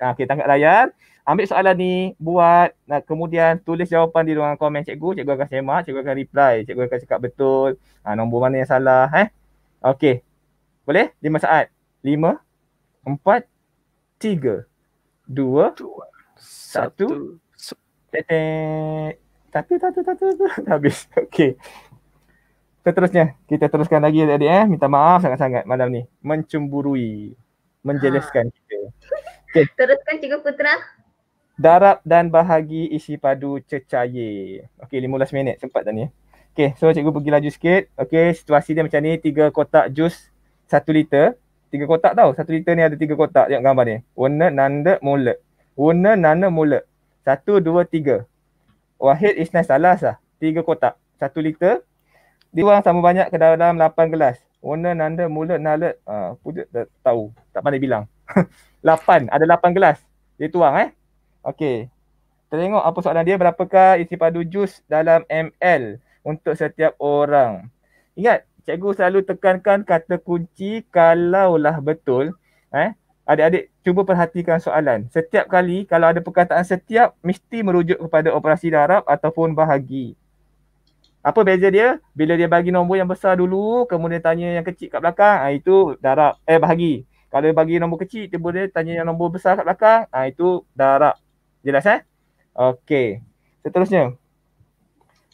Speaker 2: ah okey tangkap layar ambil soalan ni buat nah, kemudian tulis jawapan di ruang komen cikgu cikgu akan semak cikgu akan reply cikgu akan cakap betul ah nombor mana yang salah eh okey boleh Lima saat 5 4 3 2 1 satu. Tete. Tapi tapi tapi habis. Okey seterusnya kita teruskan lagi tadi eh minta maaf sangat-sangat malam ni mencemburui menjeleskan ha. kita okay.
Speaker 1: teruskan cikgu putra
Speaker 2: darab dan bahagi isi padu cecair okey 15 minit sempat tadi eh okey so cikgu pergi laju sikit okey situasi dia macam ni tiga kotak jus satu liter tiga kotak tau satu liter ni ada tiga kotak tengok gambar ni warna nanda mula warna nanda mula satu dua tiga wahid isnas alas lah tiga kotak satu liter diorang sama banyak ke dalam lapan gelas. Owner Nanda mula nalat uh, ah, a tak tahu, tak pandai bilang. Lapan, ada lapan gelas. Dia tuang eh. Okey. Tengok apa soalan dia berapakah isi padu jus dalam ml untuk setiap orang. Ingat, cikgu selalu tekankan kata kunci kalaulah betul eh. Adik-adik cuba perhatikan soalan. Setiap kali kalau ada perkataan setiap mesti merujuk kepada operasi darab ataupun bahagi apa beza dia bila dia bagi nombor yang besar dulu kemudian tanya yang kecil kat belakang ah itu darab eh bahagi kalau dia bagi nombor kecil dia boleh tanya yang nombor besar kat belakang ah itu darab jelas eh okey seterusnya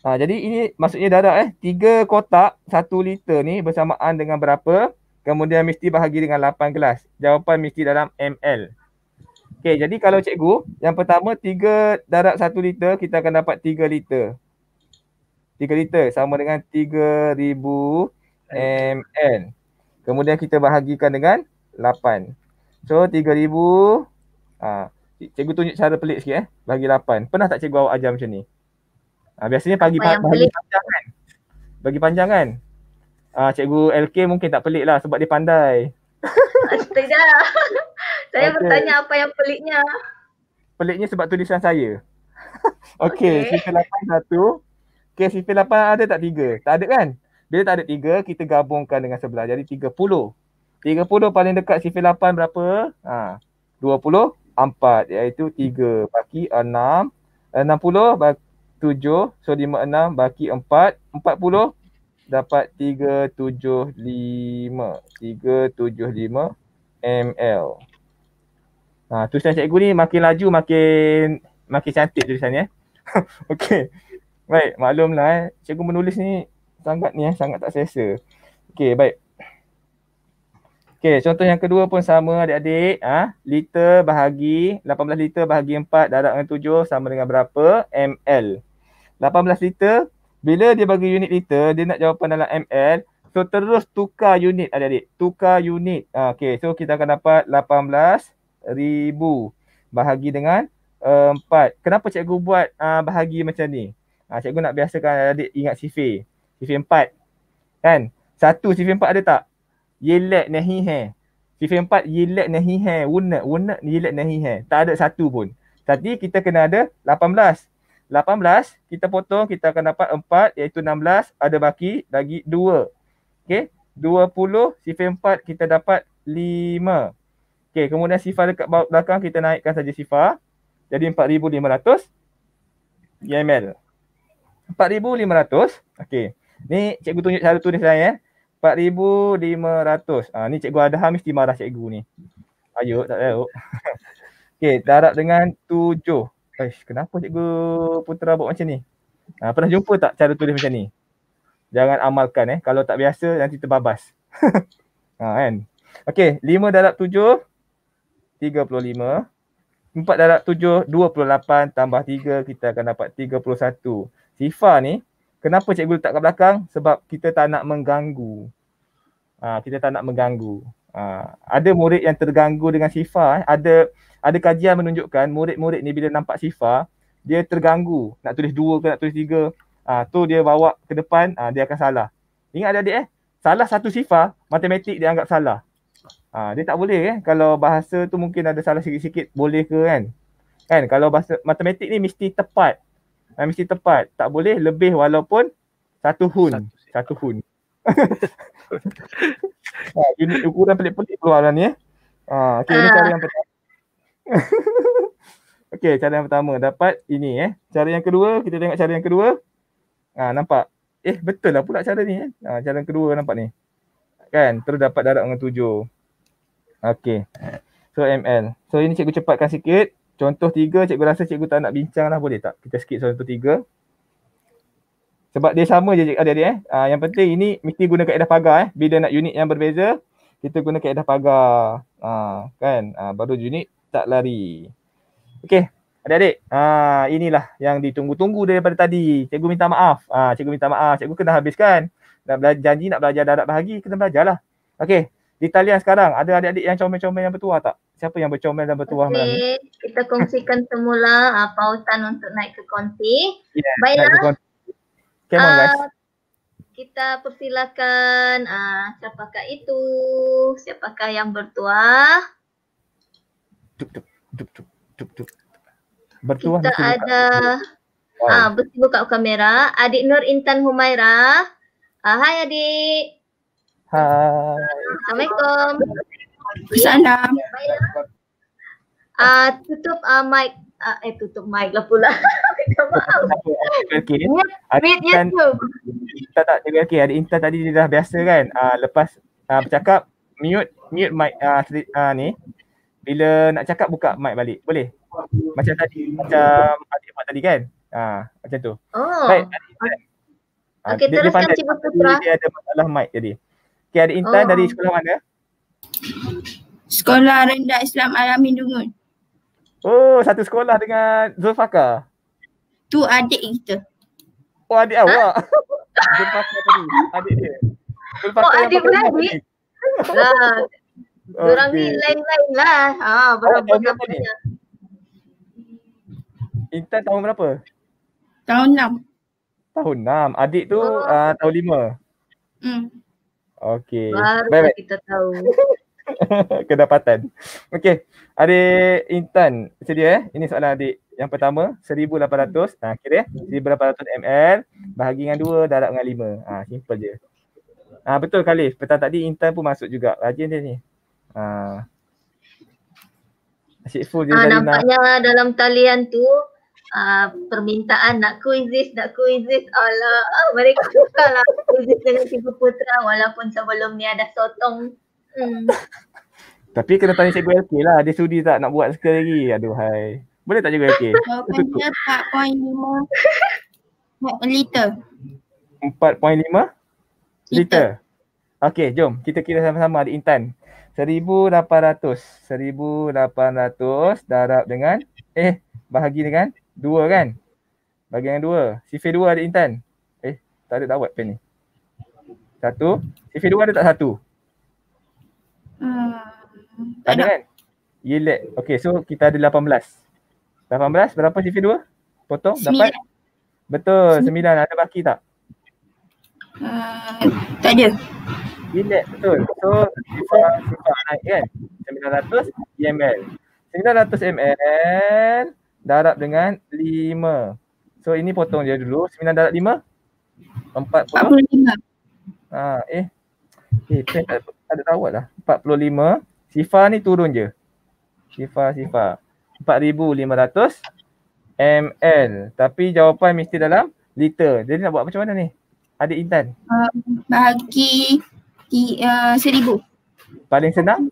Speaker 2: ha, jadi ini maksudnya darab eh tiga kotak satu liter ni bersamaan dengan berapa kemudian mesti bahagi dengan lapan gelas jawapan mesti dalam ml okey jadi kalau cikgu yang pertama tiga darab satu liter kita akan dapat tiga liter 3 liter sama dengan 3000 ml. Kemudian kita bahagikan dengan 8. So 3000 ah ha, cikgu tunjuk cara pelik sikit eh. Bagi 8. Pernah tak cikgu awak ajar macam ni? Ha, biasanya pagi pa- bagi panjang kan? Bagi panjang kan? Ah cikgu LK mungkin tak pelik lah sebab dia pandai.
Speaker 1: saya okay. bertanya apa yang peliknya.
Speaker 2: Peliknya sebab tulisan saya. Okey, okay. cerita lapan satu kes sipil lapan ada tak tiga? Tak ada kan? Bila tak ada tiga, kita gabungkan dengan sebelah. Jadi tiga puluh. Tiga puluh paling dekat sipil lapan berapa? Ha, dua puluh empat iaitu tiga bagi enam. Enam puluh tujuh. So lima enam bagi empat. Empat puluh dapat tiga tujuh lima. Tiga tujuh lima ml. Ha, tulisan cikgu ni makin laju makin makin cantik tulisannya. Okey. Baik, maklumlah eh. Cikgu menulis ni sangat ni eh, sangat tak selesa. Okey, baik. Okey, contoh yang kedua pun sama adik-adik. Ah, ha? liter bahagi 18 liter bahagi 4 darab dengan 7 sama dengan berapa? ML. 18 liter bila dia bagi unit liter, dia nak jawapan dalam ML. So terus tukar unit adik-adik. Tukar unit. Ha, Okey, so kita akan dapat 18 ribu bahagi dengan uh, eh, 4. Kenapa cikgu buat uh, bahagi macam ni? Ah, cikgu nak biasakan adik ingat sifir. Sifir empat. Kan? Satu sifir empat ada tak? Yelek nahi hai. Sifir empat yelek nahi hai. Wunak, wunak yelek nahi hai. Tak ada satu pun. Tadi kita kena ada 18. belas kita potong kita akan dapat 4 iaitu belas ada baki lagi dua Okey, dua puluh sifir empat kita dapat lima Okey, kemudian sifar dekat belakang kita naikkan saja sifar. Jadi empat ribu 4500 YML. Yeah, 4500. Okey. Ni cikgu tunjuk cara tulis saya eh. 4500. Ah ha, ni cikgu ada Hamis di marah cikgu ni. Ayuk tak tahu. Okey, darab dengan 7. Eh, kenapa cikgu Putera buat macam ni? Ha, pernah jumpa tak cara tulis macam ni? Jangan amalkan eh. Kalau tak biasa nanti terbabas. ha kan. Okey, 5 darab 7 35 4 darab 7, 28 tambah 3 kita akan dapat Sifa ni kenapa cikgu letak kat belakang? Sebab kita tak nak mengganggu. Ha, kita tak nak mengganggu. Ha, ada murid yang terganggu dengan Sifa. Eh. Ada ada kajian menunjukkan murid-murid ni bila nampak Sifa, dia terganggu. Nak tulis dua ke nak tulis tiga. Ha, tu dia bawa ke depan, ha, dia akan salah. Ingat adik-adik eh? Salah satu Sifa, matematik dia anggap salah. Ha, dia tak boleh eh? Kalau bahasa tu mungkin ada salah sikit-sikit, boleh ke kan? Kan? Kalau bahasa matematik ni mesti tepat uh, mesti tepat. Tak boleh lebih walaupun satu hun. Satu, hun. uh, ah, unit ukuran pelik-pelik keluar lah ni eh. Uh, ah, okay, ini cara yang ah. pertama. okay, cara yang pertama dapat ini eh. Cara yang kedua, kita tengok cara yang kedua. Ah, nampak? Eh, betul lah pula cara ni eh. Uh, cara yang kedua nampak ni. Kan? Terus dapat darab dengan tujuh. Okay. So ML. So ini cikgu cepatkan sikit contoh tiga cikgu rasa cikgu tak nak bincang lah boleh tak? Kita skip contoh tiga. Sebab dia sama je adik-adik eh. Uh, yang penting ini mesti guna kaedah pagar eh. Bila nak unit yang berbeza, kita guna kaedah pagar. Uh, kan? Uh, baru unit tak lari. Okey. Adik-adik, uh, inilah yang ditunggu-tunggu daripada tadi. Cikgu minta maaf. Uh, cikgu minta maaf. Cikgu kena habiskan. Nak belajar, janji nak belajar darat bahagi, kena belajarlah. Okey. Di talian sekarang, ada adik-adik yang comel-comel yang bertuah tak? siapa yang bercomel dan bertuah okay. malam ni.
Speaker 1: Kita kongsikan semula uh, pautan untuk naik ke konti.
Speaker 2: Yeah, Baiklah. Ke konti. Come uh, guys. Ah,
Speaker 1: kita persilakan uh, siapakah itu? Siapakah yang bertuah?
Speaker 2: Tup, tup, tup, tup, tup, tup. Bertuah kita ada Ah, wow. uh,
Speaker 1: mesti buka kamera. Adik Nur Intan Humaira. Uh, hai adik.
Speaker 3: Hai. Assalamualaikum.
Speaker 1: Hai. Salam. Uh, ah, tutup uh, mic. Uh, eh, tutup mic lah pula. Minta maaf.
Speaker 2: Okay. Mute Intan, tak, tak, okay, ada Intan tadi dia dah biasa kan. Uh, lepas uh, bercakap, mute, mute mic uh, seri, uh, ni. Bila nak cakap, buka mic balik. Boleh? Macam tadi, macam adik buat tadi kan? Ah, uh, macam tu. Oh. Baik, Okey, teruskan Cik Putera. Dia ada masalah mic jadi. Okey, ada Intan oh. dari sekolah mana? Sekolah Rendah Islam Alamin Dungun. Oh, satu sekolah dengan Zulfaka. Tu adik kita. Oh, adik ha? awak.
Speaker 3: Zulfaka tadi, adik dia. Zulfaka oh, adik
Speaker 1: beradik. Lah. Orang ni lain-lain lah. Ha, ah, berapa ni?
Speaker 2: Intan tahun berapa? Tahun enam. Tahun enam, Adik tu oh. uh, tahun lima. Hmm. Okey. Baru Bye-bye.
Speaker 3: kita tahu.
Speaker 2: kedapatan. Okey, ada Intan, sedia eh. Ini soalan adik. Yang pertama, 1800, nah kira eh? ya, 1800 ml bahagi dengan 2 darab dengan 5. Ha, simple je. Ha, ah, betul Khalif, petang tadi Intan pun masuk juga. Rajin dia ni. Ha. Ah. Asyik full je. Ha, nampaknya
Speaker 1: nak. dalam talian tu Uh, permintaan nak kuisis, nak kuisis Allah, oh, mereka suka lah dengan Cikgu Putra walaupun sebelum ni ada sotong Hmm.
Speaker 2: Tapi kena tanya cikgu LK lah. Dia sudi tak nak buat sekali lagi. Aduhai. Boleh tak cikgu LK?
Speaker 1: Jawapannya
Speaker 3: 4.5 liter.
Speaker 2: 4.5 liter? Okey, jom. Kita kira sama-sama di Intan. 1,800. 1,800 darab dengan eh bahagi dengan 2 kan? Bahagi dengan 2. Sifir 2 ada Intan. Eh, tak ada tawad pen ni. 1. Sifir 2 ada tak 1?
Speaker 3: Hmm. tak ada kan?
Speaker 2: Yelek. Okay so kita ada 18. belas berapa cv dua? Potong dapat? Betul sembilan Ada baki tak? Uh, tak ada. Yelek betul. So sifar naik kan? ratus ml. sembilan ratus ml darab dengan lima, So ini potong dia dulu. sembilan darab 5? 4 potong. 45. Ha, ah, eh. Eh, tak ada rawat lah. 45. Sifar ni turun je. Sifar, sifar. 4,500 ml. Tapi jawapan mesti dalam liter. Jadi nak buat macam mana ni? Adik Intan.
Speaker 1: Um, uh, bagi seribu. Uh,
Speaker 2: Paling senang?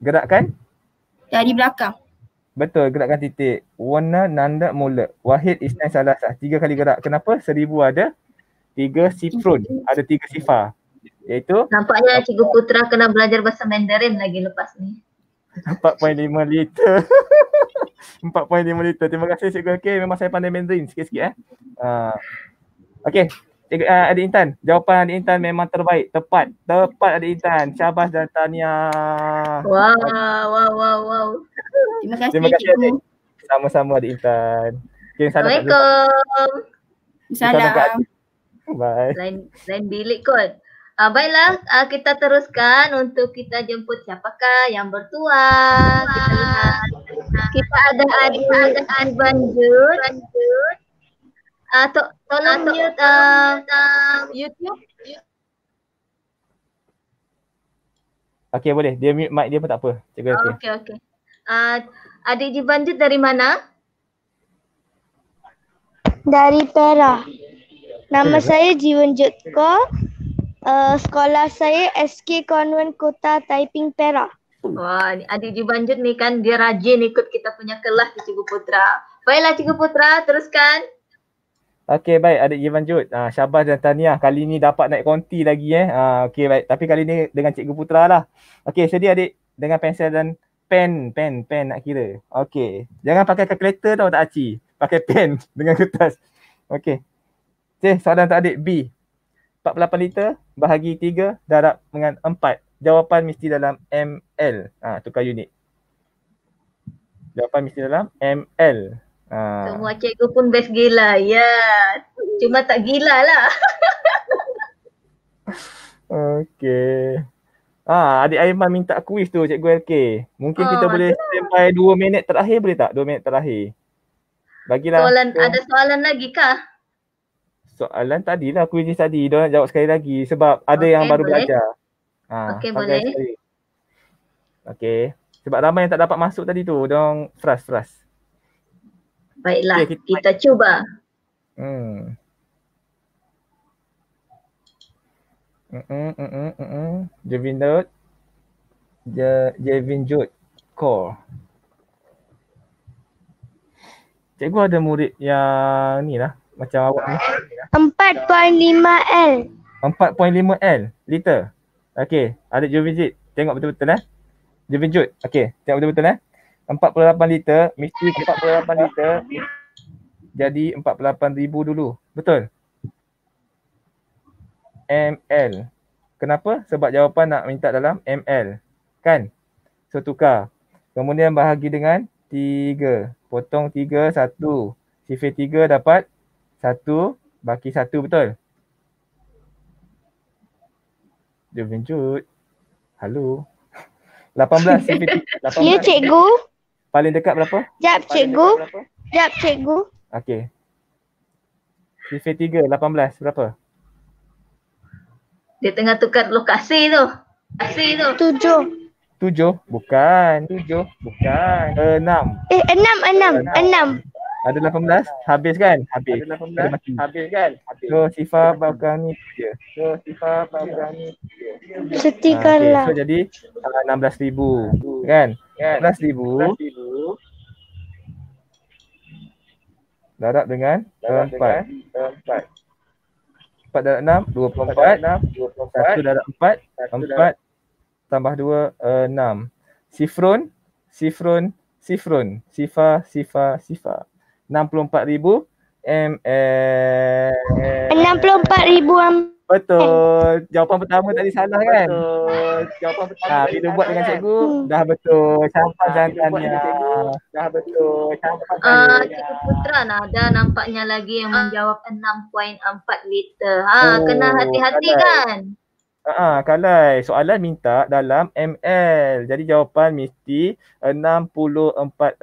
Speaker 2: Gerakkan?
Speaker 1: Dari belakang.
Speaker 2: Betul, gerakkan titik. Warna nanda mula. Wahid Isnan Salasah. Tiga kali gerak. Kenapa? Seribu ada tiga sifron. Ada tiga sifar iaitu Nampaknya Cikgu Putra
Speaker 1: kena belajar bahasa Mandarin lagi lepas ni.
Speaker 2: 4.5 liter. 4.5 liter. Terima kasih Cikgu Okey. Memang saya pandai Mandarin sikit-sikit eh. Uh, Okey. Cikgu uh, Adik Intan, jawapan Adik Intan memang terbaik, tepat. Tepat Adik Intan. Syabas dan tahniah. Wow,
Speaker 1: wow, wow, wow. Terima kasih, Terima kasih
Speaker 2: Sama-sama Adik Intan. Okay, Assalamualaikum. Assalamualaikum. Bye.
Speaker 1: Lain, lain bilik kot. Uh, baiklah, uh, kita teruskan untuk kita jemput siapakah yang bertuah. Kita, kita ada adik ada Anban Jun. Uh, ah, to tolong uh, to mute, uh, mute uh, YouTube.
Speaker 2: Okey boleh. Dia mute mic dia pun tak apa. Cikgu okey. Okey
Speaker 1: okey. Uh, adik Jiban Jun dari mana? Dari Perak. Nama okay. saya Jiwan Jutko. Okay. Eh, sekolah saya SK Convent Kota Taiping Perak. Wah, ni adik Cikgu Banjut ni kan dia rajin ikut kita punya kelas di Cikgu Putra. Baiklah Cikgu Putra, teruskan.
Speaker 2: Okey baik adik Cikgu Banjut. Ah uh, syabas dan Tania kali ni dapat naik konti lagi eh. Ah uh, okey baik tapi kali ni dengan Cikgu Putra lah. Okey sedia adik dengan pensel dan pen pen pen nak kira. Okey. Jangan pakai kalkulator tau tak aci. Pakai pen dengan kertas. Okey. Okey, soalan untuk adik B. 48 liter bahagi 3 darab dengan 4. Jawapan mesti dalam ML. Ha, ah, tukar unit. Jawapan mesti dalam ML. Ha. Ah. Semua
Speaker 1: cikgu pun best gila. Ya. Cuma tak gila lah.
Speaker 2: Okey. Ah, adik Aiman minta kuis tu Cikgu LK. Mungkin oh, kita boleh sampai 2 minit terakhir boleh tak? 2 minit terakhir. Bagilah. Soalan, ada
Speaker 1: soalan lagi kah?
Speaker 2: soalan tadi lah quiz tadi dia nak jawab sekali lagi sebab ada okay, yang baru boleh. belajar. Ha, okay, boleh. Sekali. Okay. Sebab ramai yang tak dapat masuk tadi tu. Diorang frust, frust. Baiklah, okay, kita, kita cuba. Hmm. Mm-mm, mm-mm, mm-mm. Javin Dut. Ja, Javin Jut. Core. Cikgu ada murid yang ni lah macam awak ni? 4.5L. 4.5L liter. Okey, ada jom visit. Tengok betul-betul eh. Jom visit. Okey, tengok betul-betul eh. 48 liter, mesti 48 liter jadi 48,000 dulu. Betul? ML. Kenapa? Sebab jawapan nak minta dalam ML. Kan? So tukar. Kemudian bahagi dengan 3. Potong 3, 1. Sifir 3 dapat satu baki satu betul? Dia benjut. Halo. 18 CPT. ya cikgu. Paling dekat berapa? Jap cikgu.
Speaker 1: Berapa? Jap cikgu.
Speaker 2: Okey. CV 3 18 berapa?
Speaker 1: Dia tengah tukar lokasi tu. Lokasi tu. Tujuh.
Speaker 2: Tujuh, bukan. Tujuh, bukan. Enam. Eh
Speaker 1: enam, enam, enam.
Speaker 2: Ada 18? Habis kan? Habis. Ada 18? Habis kan? Habis. So Sifa bakal ni dia. So Sifa bakal ni dia. Setikanlah. Okay. Lah. So jadi uh, 16,000 ribu Kan? 16,000. Kan? ribu. Darab dengan empat. Empat. Empat darab enam, dua puluh empat. Satu darab empat. Empat tambah dua, eh, enam. Sifron, sifron, sifron. Sifa, sifa, sifa. 64,000 ml. 64,000 ml. Betul. Jawapan pertama tadi salah kan? Betul. Jawapan pertama. Ha, bila buat dengan kan? cikgu, dah betul. Sampai jantannya. Dah betul. Sampai
Speaker 1: jantannya. cikgu Putra nak ada nampaknya lagi yang ah. menjawab 6.4 liter. Ha, kena hati-hati kan?
Speaker 2: Ah, uh, kalai. Soalan minta dalam ML. Jadi jawapan mesti 64,000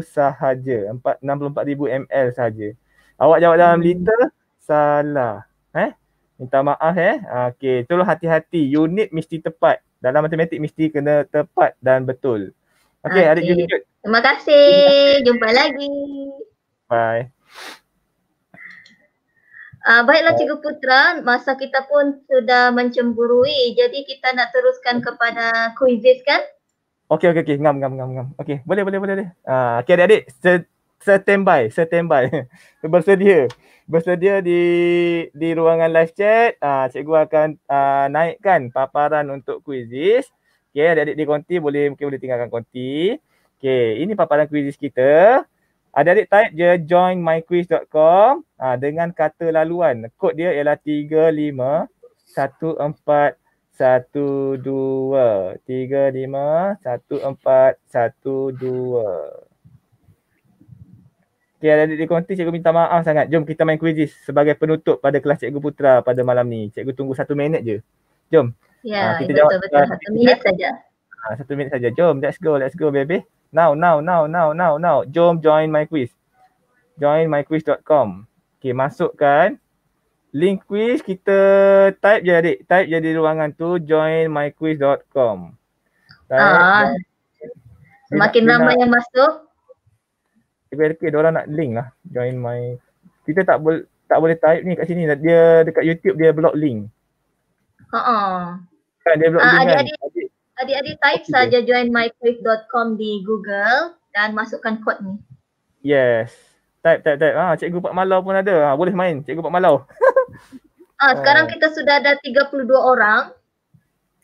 Speaker 2: sahaja. 64,000 ML sahaja. Awak jawab dalam hmm. liter? Salah. Eh? Minta maaf eh. Okey, terus hati-hati. Unit mesti tepat. Dalam matematik mesti kena tepat dan betul.
Speaker 1: Okey, okay. adik Terima kasih. Jumpa lagi. Bye. Uh, baiklah oh. Cikgu Putra, masa kita pun sudah mencemburui. Jadi kita nak teruskan kepada kuizis kan?
Speaker 2: Okey okey okey, ngam ngam ngam ngam. Okey, boleh boleh boleh. Ah, uh, okey adik-adik, standby, standby. Bersedia. Bersedia di di ruangan live chat. uh, cikgu akan uh, naikkan paparan untuk kuizis. Okey, adik-adik di konti boleh mungkin boleh tinggalkan konti. Okey, ini paparan kuizis kita. Adik-adik type je join myquiz.com ha, dengan kata laluan. Kod dia ialah tiga lima satu satu dua empat satu dua. adik ada di konti cikgu minta maaf sangat. Jom kita main quizzes sebagai penutup pada kelas cikgu putra pada malam ni. Cikgu tunggu satu minit je. Jom. Ya, yeah, ha, kita betul, jawab betul. Satu minit saja. Ah, satu minit saja. Jom, let's go, let's go baby. Now, now, now, now, now, now. Jom join my quiz. Join myquiz.com. Okay, masukkan link quiz kita type je adik. Type je di ruangan tu join myquiz.com. Ah. Semakin ramai
Speaker 1: yang masuk.
Speaker 2: Okay, okay, orang nak link lah. Join my kita tak boleh tak boleh type ni kat sini. Dia dekat YouTube dia block link.
Speaker 1: Ha ah.
Speaker 2: Kan dia block ah, link. Kan? Adik, adik.
Speaker 1: adik Adik-adik type okay. saja join myquiz.com di Google dan masukkan kod ni.
Speaker 2: Yes. Type, type, type. Ah, Cikgu Pak Malau pun ada. Ha, boleh main Cikgu Pak Malau.
Speaker 1: Ah, sekarang uh. kita sudah ada 32 orang.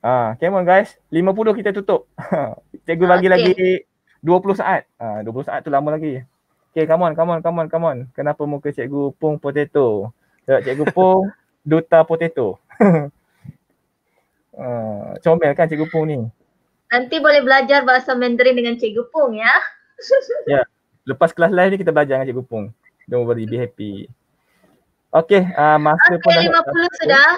Speaker 2: Ha, uh, come on guys. 50 kita tutup. Cikgu bagi ah, okay. lagi 20 saat. Ah, uh, 20 saat tu lama lagi. Okay, come on, come on, come on, come on. Kenapa muka Cikgu Pung Potato? Cikgu Pung Duta Potato uh, comel kan Cikgu Pung ni.
Speaker 1: Nanti boleh belajar bahasa Mandarin dengan Cikgu Pung ya.
Speaker 2: Ya. Yeah. Lepas kelas live ni kita belajar dengan Cikgu Pung. Don't worry, be happy. Okay, uh, masa okay, pun dah. Okay, 50 sudah.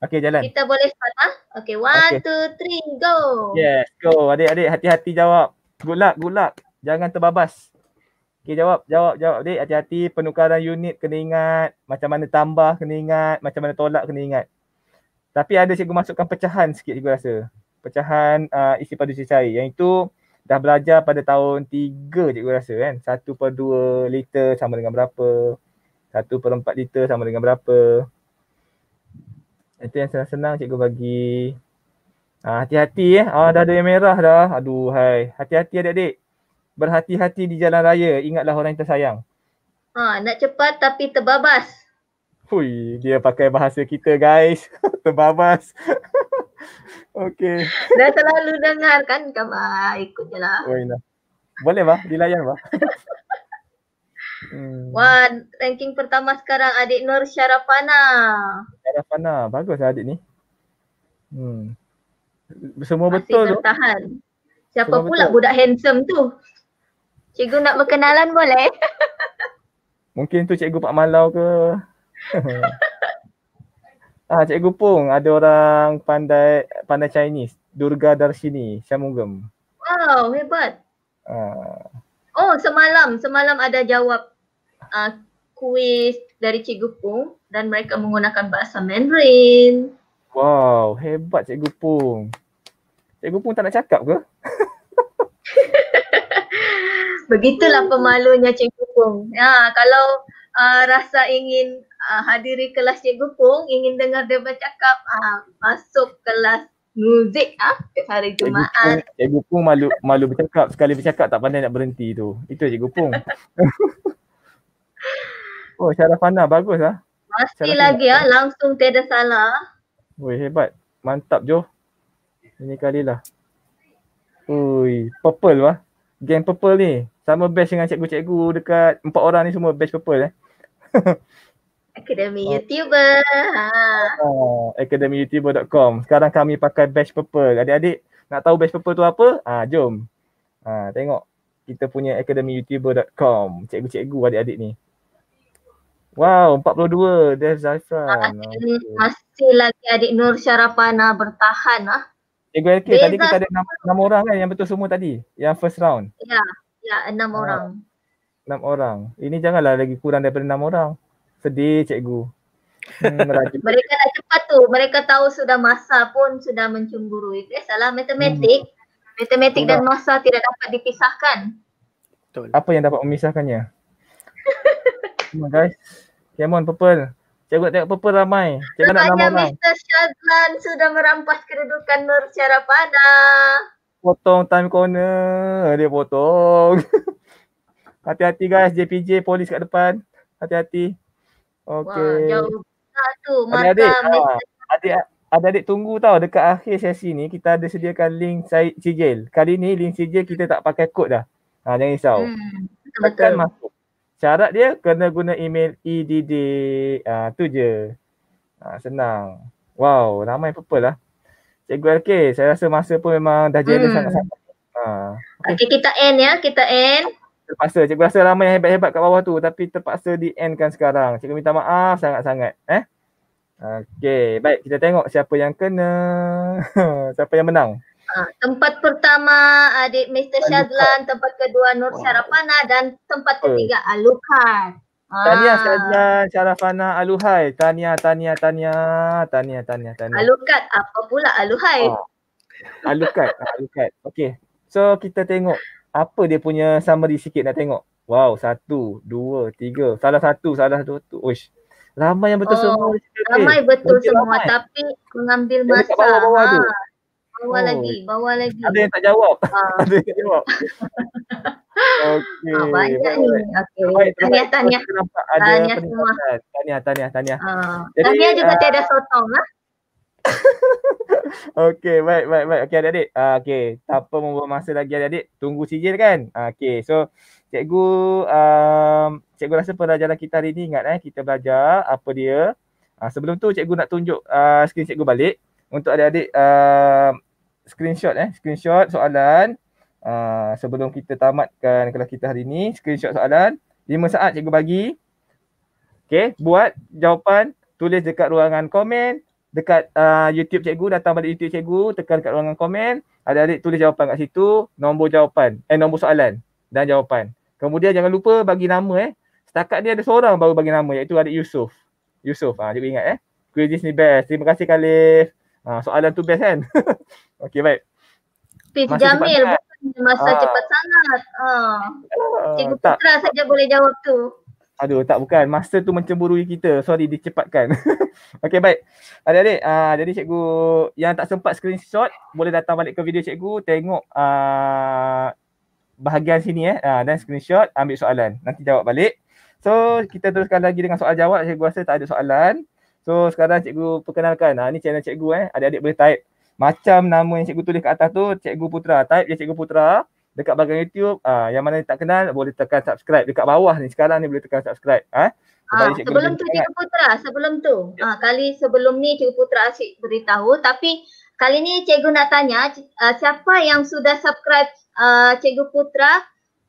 Speaker 2: Okay, jalan. Kita
Speaker 1: boleh start lah. Okay, one, okay. two, three, go. Yes,
Speaker 2: go. Adik-adik hati-hati jawab. Good luck, good luck. Jangan terbabas. Okay, jawab, jawab, jawab. Adik, hati-hati. Penukaran unit kena ingat. Macam mana tambah kena ingat. Macam mana tolak kena ingat. Tapi ada cikgu masukkan pecahan sikit cikgu rasa. Pecahan uh, isi padu cik cair. Yang itu dah belajar pada tahun 3 cikgu rasa kan. Satu per dua liter sama dengan berapa. Satu per empat liter sama dengan berapa. Itu yang senang-senang cikgu bagi. Uh, hati-hati eh. Ya. Oh, dah ada yang merah dah. Aduh hai. Hati-hati adik-adik. Berhati-hati di jalan raya. Ingatlah orang yang tersayang.
Speaker 1: Ha, nak cepat tapi terbabas.
Speaker 2: Hui, dia pakai bahasa kita guys. Terbabas. Okey.
Speaker 1: Dah terlalu dengar kan kau ah, Ikut je lah.
Speaker 2: Oh, nah. Boleh bah, dilayan bah. hmm. Wah,
Speaker 1: ranking pertama sekarang adik Nur Syarafana.
Speaker 2: Syarafana, bagus lah adik ni. Hmm. Semua Masih betul tu. Tahan.
Speaker 1: Siapa Semua pula betul. budak handsome tu? Cikgu nak berkenalan boleh?
Speaker 2: Mungkin tu cikgu Pak Malau ke? ah, Cikgu Pung, ada orang pandai pandai Chinese. Durga Darshini, Syamugam.
Speaker 1: Wow, hebat. Ah. Oh, semalam. Semalam ada jawab uh, kuis dari Cikgu Pung dan mereka menggunakan bahasa Mandarin.
Speaker 2: Wow, hebat Cikgu Pung. Cikgu Pung tak nak cakap ke?
Speaker 1: Begitulah pemalunya Cikgu Pung. Ya, kalau uh, rasa ingin uh, hadiri kelas Cikgu Pung ingin dengar dia bercakap uh, ah, masuk kelas muzik ah uh, hari Jumaat.
Speaker 2: Cikgu, Cikgu Pung malu malu bercakap sekali bercakap tak pandai nak berhenti tu. Itu Cikgu Pung. oh cara fana bagus ah
Speaker 1: pasti Syarafana. lagi ah langsung tiada salah.
Speaker 2: Wih hebat. Mantap Jo. Ini kali lah Ui, purple lah. Gang purple ni. Sama best dengan cikgu-cikgu dekat empat orang ni semua best purple eh.
Speaker 1: Akademi ah. YouTuber. Ha.
Speaker 2: Ah, akademiyoutuber.com. Sekarang kami pakai badge purple. Adik-adik nak tahu badge purple tu apa? Ah, jom. Ah, tengok kita punya akademiyoutuber.com. Cikgu-cikgu adik-adik ni. Wow, 42. Dev Zafran. Ah, okay.
Speaker 1: Masih lagi adik Nur Syarapana bertahan ah.
Speaker 2: Cikgu LK, Beza. tadi kita ada enam, enam orang kan yang betul semua tadi? Yang first round?
Speaker 1: Ya, ya enam ah. orang.
Speaker 2: Enam orang. Ini janganlah lagi kurang daripada enam orang sedih cikgu. Hmm,
Speaker 1: mereka dah cepat tu. Mereka tahu sudah masa pun sudah mencemburu. Itu salah matematik. Hmm. Matematik Tidak. dan masa tidak dapat dipisahkan.
Speaker 2: Betul. Apa yang dapat memisahkannya? Come on guys. Come on purple. Cikgu nak tengok purple ramai. Cikgu nak nama
Speaker 1: Mr. Shazlan sudah merampas kedudukan Nur cara pada.
Speaker 2: Potong time corner. Dia potong. Hati-hati guys. JPJ polis kat depan. Hati-hati. Okey. Wah, jauh
Speaker 3: tu. Makam. Ah,
Speaker 2: adik, ada adik tunggu tau dekat akhir sesi ni kita ada sediakan link Syed Sijil. Kali ni link Sijil kita tak pakai kod dah. Ha, jangan risau. Hmm, betul. masuk. Syarat dia kena guna email EDD. Ha, ah, tu je. Ha, senang. Wow, ramai purple lah. Cikgu LK, saya rasa masa pun memang dah jadi hmm. sangat-sangat. Ha.
Speaker 1: Okay. okay, kita end ya. Kita end
Speaker 2: terpaksa. Cikgu rasa ramai yang hebat-hebat kat bawah tu tapi terpaksa di end kan sekarang. Cikgu minta maaf sangat-sangat. Eh? Okey, baik kita tengok siapa yang kena. siapa yang menang?
Speaker 1: Ha, tempat pertama adik Mr. Syazlan, tempat kedua Nur Syarafana dan tempat ketiga Alukar. Tahniah ha. Syazlan,
Speaker 2: Syarafana, Aluhai. Tahniah, tahniah, tahniah. Tahniah, tahniah, tahniah. Alukat
Speaker 1: apa pula Aluhai?
Speaker 2: Alukat, oh. Alukat. Okey. So kita tengok apa dia punya summary sikit nak tengok. Wow, satu, dua, tiga. Salah satu, salah dua. Tu. Uish. Ramai yang betul oh, semua. Ramai betul Mungkin semua ramai. tapi
Speaker 1: mengambil masa. Bawah, bawah, ha. bawah, lagi, bawah lagi. Ada yang tak jawab. Ha.
Speaker 2: Ada yang jawab. Ah, Okey. Ah, banyak ni.
Speaker 3: Okey.
Speaker 2: Tahniah, tahniah. Tahniah semua. Tahniah, tahniah, tahniah. Ah. Tahniah juga uh, tiada
Speaker 3: sotong lah.
Speaker 2: okay, baik, baik, baik. Okay, adik-adik. Uh, ah, okay, tak apa membuat masa lagi adik-adik. Tunggu sijil kan? Uh, ah, okay, so cikgu, um, cikgu rasa pelajaran kita hari ni ingat eh. Kita belajar apa dia. Uh, sebelum tu cikgu nak tunjuk uh, skrin cikgu balik. Untuk adik-adik uh, screenshot eh. Screenshot soalan. Uh, sebelum kita tamatkan kelas kita hari ni. Screenshot soalan. 5 saat cikgu bagi. Okay, buat jawapan. Tulis dekat ruangan komen dekat uh, YouTube cikgu, datang balik YouTube cikgu, tekan dekat ruangan komen, adik-adik tulis jawapan kat situ, nombor jawapan, eh nombor soalan dan jawapan. Kemudian jangan lupa bagi nama eh. Setakat ni ada seorang baru bagi nama iaitu adik Yusuf. Yusuf, ha, ah, cikgu ingat eh. Quizis ni best. Terima kasih Khalif. Ha, soalan tu best kan? Okey, baik. Pif Jamil
Speaker 1: bukan masa ha. cepat sangat. Ha. Cikgu Putra saja boleh jawab tu.
Speaker 2: Aduh tak bukan masa tu mencemburui kita. Sorry dicepatkan. Okay baik. Adik-adik uh, jadi cikgu yang tak sempat screenshot boleh datang balik ke video cikgu tengok uh, bahagian sini eh uh, dan screenshot ambil soalan nanti jawab balik. So kita teruskan lagi dengan soal jawab. Cikgu rasa tak ada soalan. So sekarang cikgu perkenalkan. Ha uh, ni channel cikgu eh. Adik-adik boleh type macam nama yang cikgu tulis kat atas tu cikgu Putra. Type je cikgu Putra dekat bahagian YouTube uh, yang mana tak kenal boleh tekan subscribe dekat bawah ni sekarang ni boleh tekan subscribe eh ha? sebelum tu Cikgu
Speaker 1: Putra sebelum tu ha, kali sebelum ni Cikgu Putra asyik beritahu tapi kali ni Cikgu nak tanya uh, siapa yang sudah subscribe uh, Cikgu Putra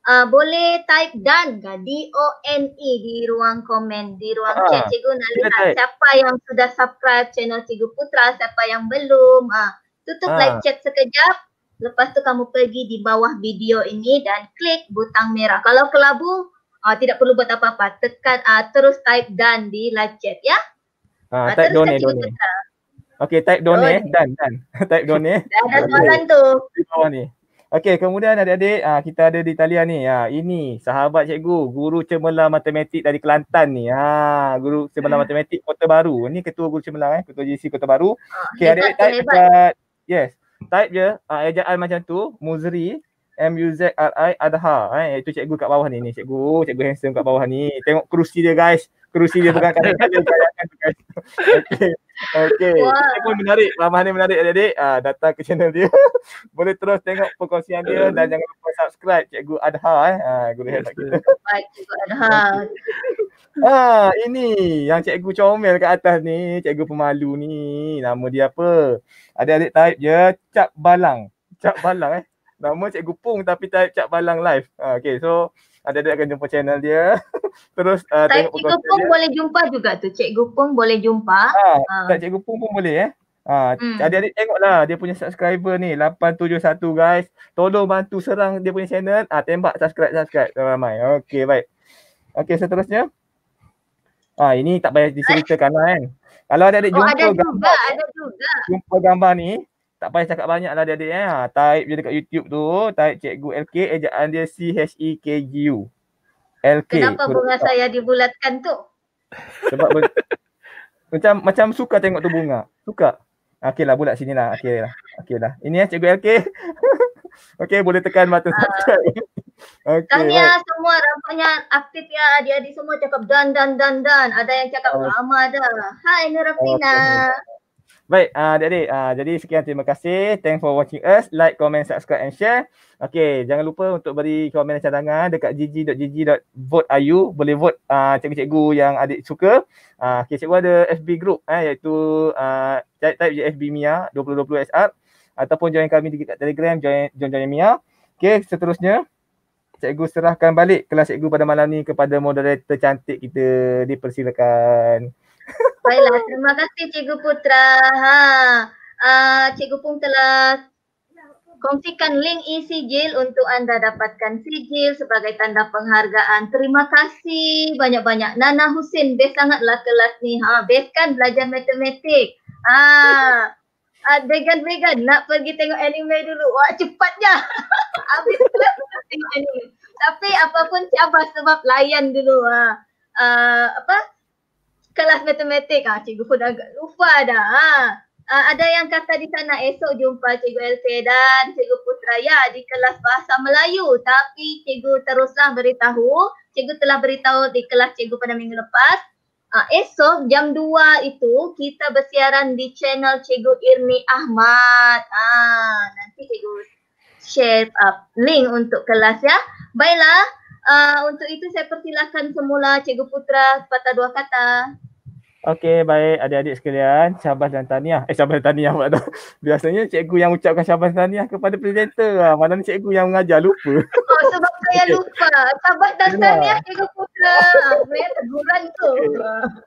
Speaker 1: uh, boleh type dan ke D O N E di ruang komen di ruang ha, chat cikgu nak lihat type. siapa yang sudah subscribe channel Cikgu Putra siapa yang belum uh, tutup ha. live chat sekejap Lepas tu kamu pergi di bawah video ini dan klik butang merah. Kalau kelabu, uh, tidak perlu buat apa-apa. Tekan uh, terus type dan di live chat ya.
Speaker 2: Ah, uh, type donate. Eh. done. Okay, type donate done, dan. done. type donate. Dah ada soalan tu. Oh, ni. Okay, kemudian adik-adik uh, kita ada di talian ni. Uh, ini sahabat cikgu, guru cemerlang matematik dari Kelantan ni. Ha, uh, guru cemerlang matematik Kota Baru. Ini ketua guru cemerlang eh, ketua JC Kota Baru. Uh, okay, adik-adik type. Hebat. yes, type je uh, ah, ejaan macam tu Muzri M U Z R I Adha eh itu cikgu kat bawah ni ni cikgu cikgu handsome kat bawah ni tengok kerusi dia guys kerusi dia tengah kat sini okey okey wow. ini pun menarik ramah ni menarik adik-adik uh, datang ke channel dia boleh terus tengok perkongsian dia dan jangan lupa subscribe cikgu Adha eh ha uh, guru hebat kita
Speaker 3: baik cikgu Adha
Speaker 2: ah, ini yang cikgu comel kat atas ni cikgu pemalu ni nama dia apa adik-adik type je cap balang cap balang eh nama cikgu pung tapi type cap balang live uh, okey so ada Dadah akan jumpa channel dia Terus uh, tengok Cikgu Pung dia.
Speaker 1: boleh jumpa juga tu Cikgu Pung boleh jumpa ha, uh. tak,
Speaker 2: Cikgu Pung pun boleh eh Ha, hmm. tengoklah dia punya subscriber ni 871 guys Tolong bantu serang dia punya channel ha, Tembak subscribe-subscribe ramai-ramai Okay baik Okay seterusnya ha, Ini tak payah diceritakan lah kan Kalau ada adik oh, jumpa gambar
Speaker 3: ada juga. Jumpa
Speaker 2: gambar ni tak payah cakap banyak lah adik-adik eh. Ha, type je dekat YouTube tu. Type cikgu LK. Ejaan dia C-H-E-K-G-U. LK. Kenapa bunga tak. saya
Speaker 1: dibulatkan tu?
Speaker 2: Sebab macam macam suka tengok tu bunga. Suka. Okey lah bulat sini lah. Okey lah. Okey lah. Ini ya cikgu LK. Okey boleh tekan mata uh, subscribe. Okay, tahniah right.
Speaker 1: semua rampanya aktif ya adik-adik semua cakap dan dan dan dan. Ada yang cakap oh. lama dah. Hai Nurafina. Oh,
Speaker 2: Baik, ah, adik-adik. Uh, uh, jadi sekian terima kasih. Thank for watching us. Like, comment, subscribe and share. Okay, jangan lupa untuk beri komen dan cadangan dekat gg.gg.voteayu. Boleh vote uh, cikgu-cikgu yang adik suka. Uh, okay, cikgu ada FB group eh, iaitu uh, type je FB Mia 2020 SR ataupun join kami di dekat Telegram, join join, join Mia. Okay, seterusnya cikgu serahkan balik kelas cikgu pada malam ni kepada moderator cantik kita dipersilakan.
Speaker 1: Baiklah, terima kasih Cikgu Putra. Ha. Uh, Cikgu Pung telah kongsikan link e-sigil untuk anda dapatkan sigil sebagai tanda penghargaan. Terima kasih banyak-banyak. Nana Husin, best sangatlah kelas ni. Ha, best kan belajar matematik? Ha. Uh, ah, vegan vegan nak pergi tengok anime dulu. Wah cepatnya. Habis tengok anime. Tapi apapun siapa sebab layan dulu. Ha. Uh, apa? kelas matematik ah cikgu pun agak lupa dah ha. Uh, ada yang kata di sana esok jumpa cikgu Elfie dan cikgu Putraya di kelas bahasa Melayu tapi cikgu teruslah beritahu cikgu telah beritahu di kelas cikgu pada minggu lepas uh, esok jam 2 itu kita bersiaran di channel cikgu Irmi Ahmad ah nanti cikgu share uh, link untuk kelas ya baiklah uh, untuk itu saya persilahkan semula Cikgu Putra sepatah dua kata.
Speaker 2: Okey, baik adik-adik sekalian, syabas dan Tania. Eh, syabas dan tahniah pula Biasanya cikgu yang ucapkan syabas dan Tania kepada presenter lah. Mana ni cikgu yang mengajar, lupa.
Speaker 1: Oh, sebab okay. saya lupa. Syabas dan tahniah cikgu putra. teguran tu.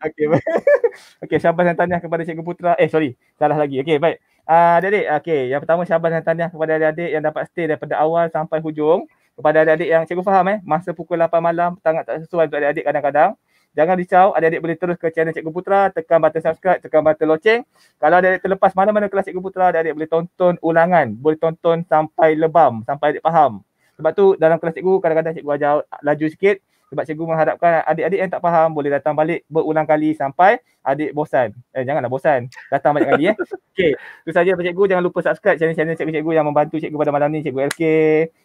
Speaker 2: Okey, baik. Okey, syabas dan Tania kepada cikgu putra. Eh, sorry. Salah lagi. Okey, baik. Uh, adik-adik, okey. Yang pertama syabas dan Tania kepada adik-adik yang dapat stay daripada awal sampai hujung kepada adik-adik yang cikgu faham eh masa pukul 8 malam petang tak sesuai untuk adik-adik kadang-kadang jangan risau adik-adik boleh terus ke channel cikgu putra tekan button subscribe tekan button loceng kalau adik-adik terlepas mana-mana kelas cikgu putra adik-adik boleh tonton ulangan boleh tonton sampai lebam sampai adik faham sebab tu dalam kelas cikgu kadang-kadang cikgu ajar laju sikit sebab cikgu mengharapkan adik-adik yang tak faham boleh datang balik berulang kali sampai adik bosan. Eh janganlah bosan. Datang banyak kali ya. Eh. Okey. Itu saja pada cikgu jangan lupa subscribe channel-channel cikgu-cikgu yang membantu cikgu pada malam ni cikgu LK.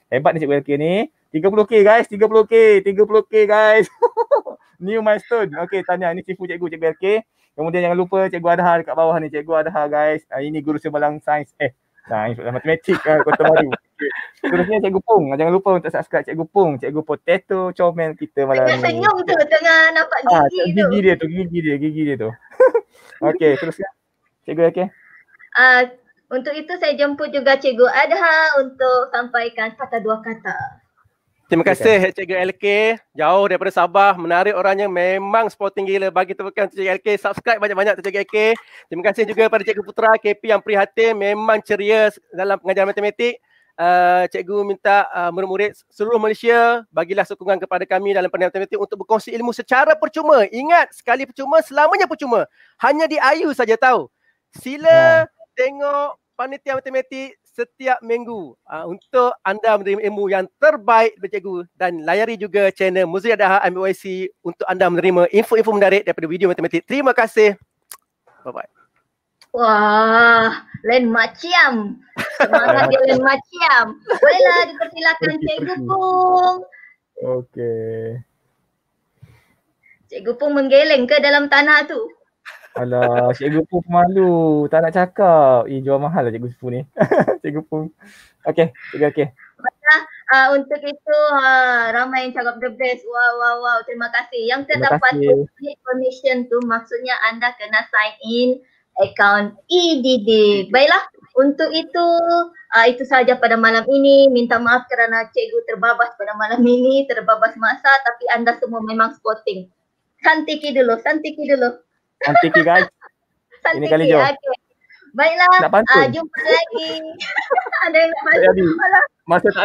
Speaker 2: Hebat ni cikgu LK ni. 30k guys, 30k, 30k guys. New milestone. Okey, tanya ni cikgu cikgu cikgu LK. Kemudian jangan lupa cikgu Adha dekat bawah ni cikgu Adha guys. Ah, ini guru Sembalang Sains. Eh, Sains ah, dan matematik uh, Kota Baru. Seterusnya okay. Cikgu Pung. Ah, jangan lupa untuk subscribe Cikgu Pung. Cikgu Potato Comel kita malam tengah ni. Tengah senyum tu.
Speaker 1: Tengah nampak ah, gigi, ha, gigi tu. Gigi dia
Speaker 2: tu. Gigi dia. Gigi dia tu. okay. Teruskan. Cikgu okay.
Speaker 1: Uh, untuk itu saya jemput juga Cikgu Adha untuk sampaikan kata dua kata.
Speaker 2: Terima kasih okay. Cikgu LK Jauh daripada Sabah Menarik orangnya Memang sporting gila Bagi tepukan Cikgu LK Subscribe banyak-banyak Cikgu LK Terima kasih juga kepada Cikgu Putra KP yang prihatin Memang ceria Dalam pengajaran matematik uh, Cikgu minta uh, Murid-murid Seluruh Malaysia Bagilah sokongan kepada kami Dalam pengajaran matematik Untuk berkongsi ilmu Secara percuma Ingat Sekali percuma Selamanya percuma Hanya di Ayu saja tahu Sila hmm. Tengok Panitia Matematik setiap minggu uh, untuk anda menerima ilmu yang terbaik daripada cikgu dan layari juga channel Muzia Dah MBYC untuk anda menerima info-info menarik daripada video matematik. Terima kasih. Bye-bye.
Speaker 1: Wah, lain macam. Semangat dia lain macam? Bolehlah dipersilakan cikgu pun.
Speaker 2: Okey.
Speaker 1: Cikgu pun menggeleng ke dalam tanah tu?
Speaker 2: Alah, cikgu pun malu. Tak nak cakap. Eh, jual mahal lah cikgu Sifu ni. cikgu pun. Okay, cikgu okay.
Speaker 1: Uh, untuk itu uh, ramai yang cakap the best. Wow, wow, wow. Terima kasih. Yang kita dapat permission tu maksudnya anda kena sign in account EDD. E Baiklah, untuk itu uh, itu sahaja pada malam ini. Minta maaf kerana cikgu terbabas pada malam ini, terbabas masa tapi anda semua memang sporting. Santiki dulu, santiki dulu. Pantik kira. Ini kali je. Baiklah. Nak ah, jumpa lagi. Ada yang nak bantu. Masa, dah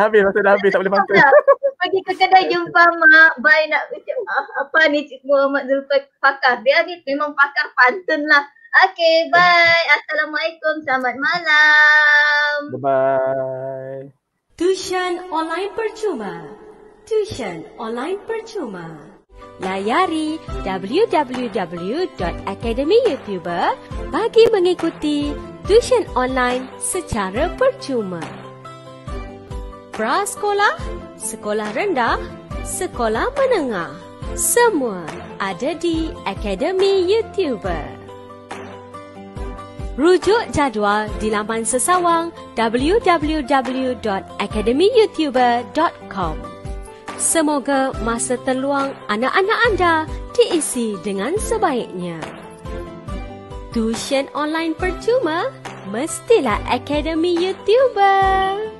Speaker 1: habis,
Speaker 2: masa dah habis. Tak boleh bantu.
Speaker 1: Pergi lah. ke kedai jumpa mak. Bye nak ah, Apa ni Cikgu Ahmad Zulfiq pakar. Dia ni memang pakar pantun lah. Okay, bye. Assalamualaikum. Selamat malam.
Speaker 3: Bye-bye.
Speaker 1: Tuition online percuma.
Speaker 3: Tuition online percuma layari www.academyyoutuber bagi mengikuti tuition online secara percuma. Prasekolah, sekolah rendah, sekolah menengah, semua ada di Academy YouTuber. Rujuk jadual di laman sesawang www.academyyoutuber.com. Semoga masa terluang anak-anak anda diisi dengan sebaiknya. Tuition online percuma? Mestilah Akademi YouTuber!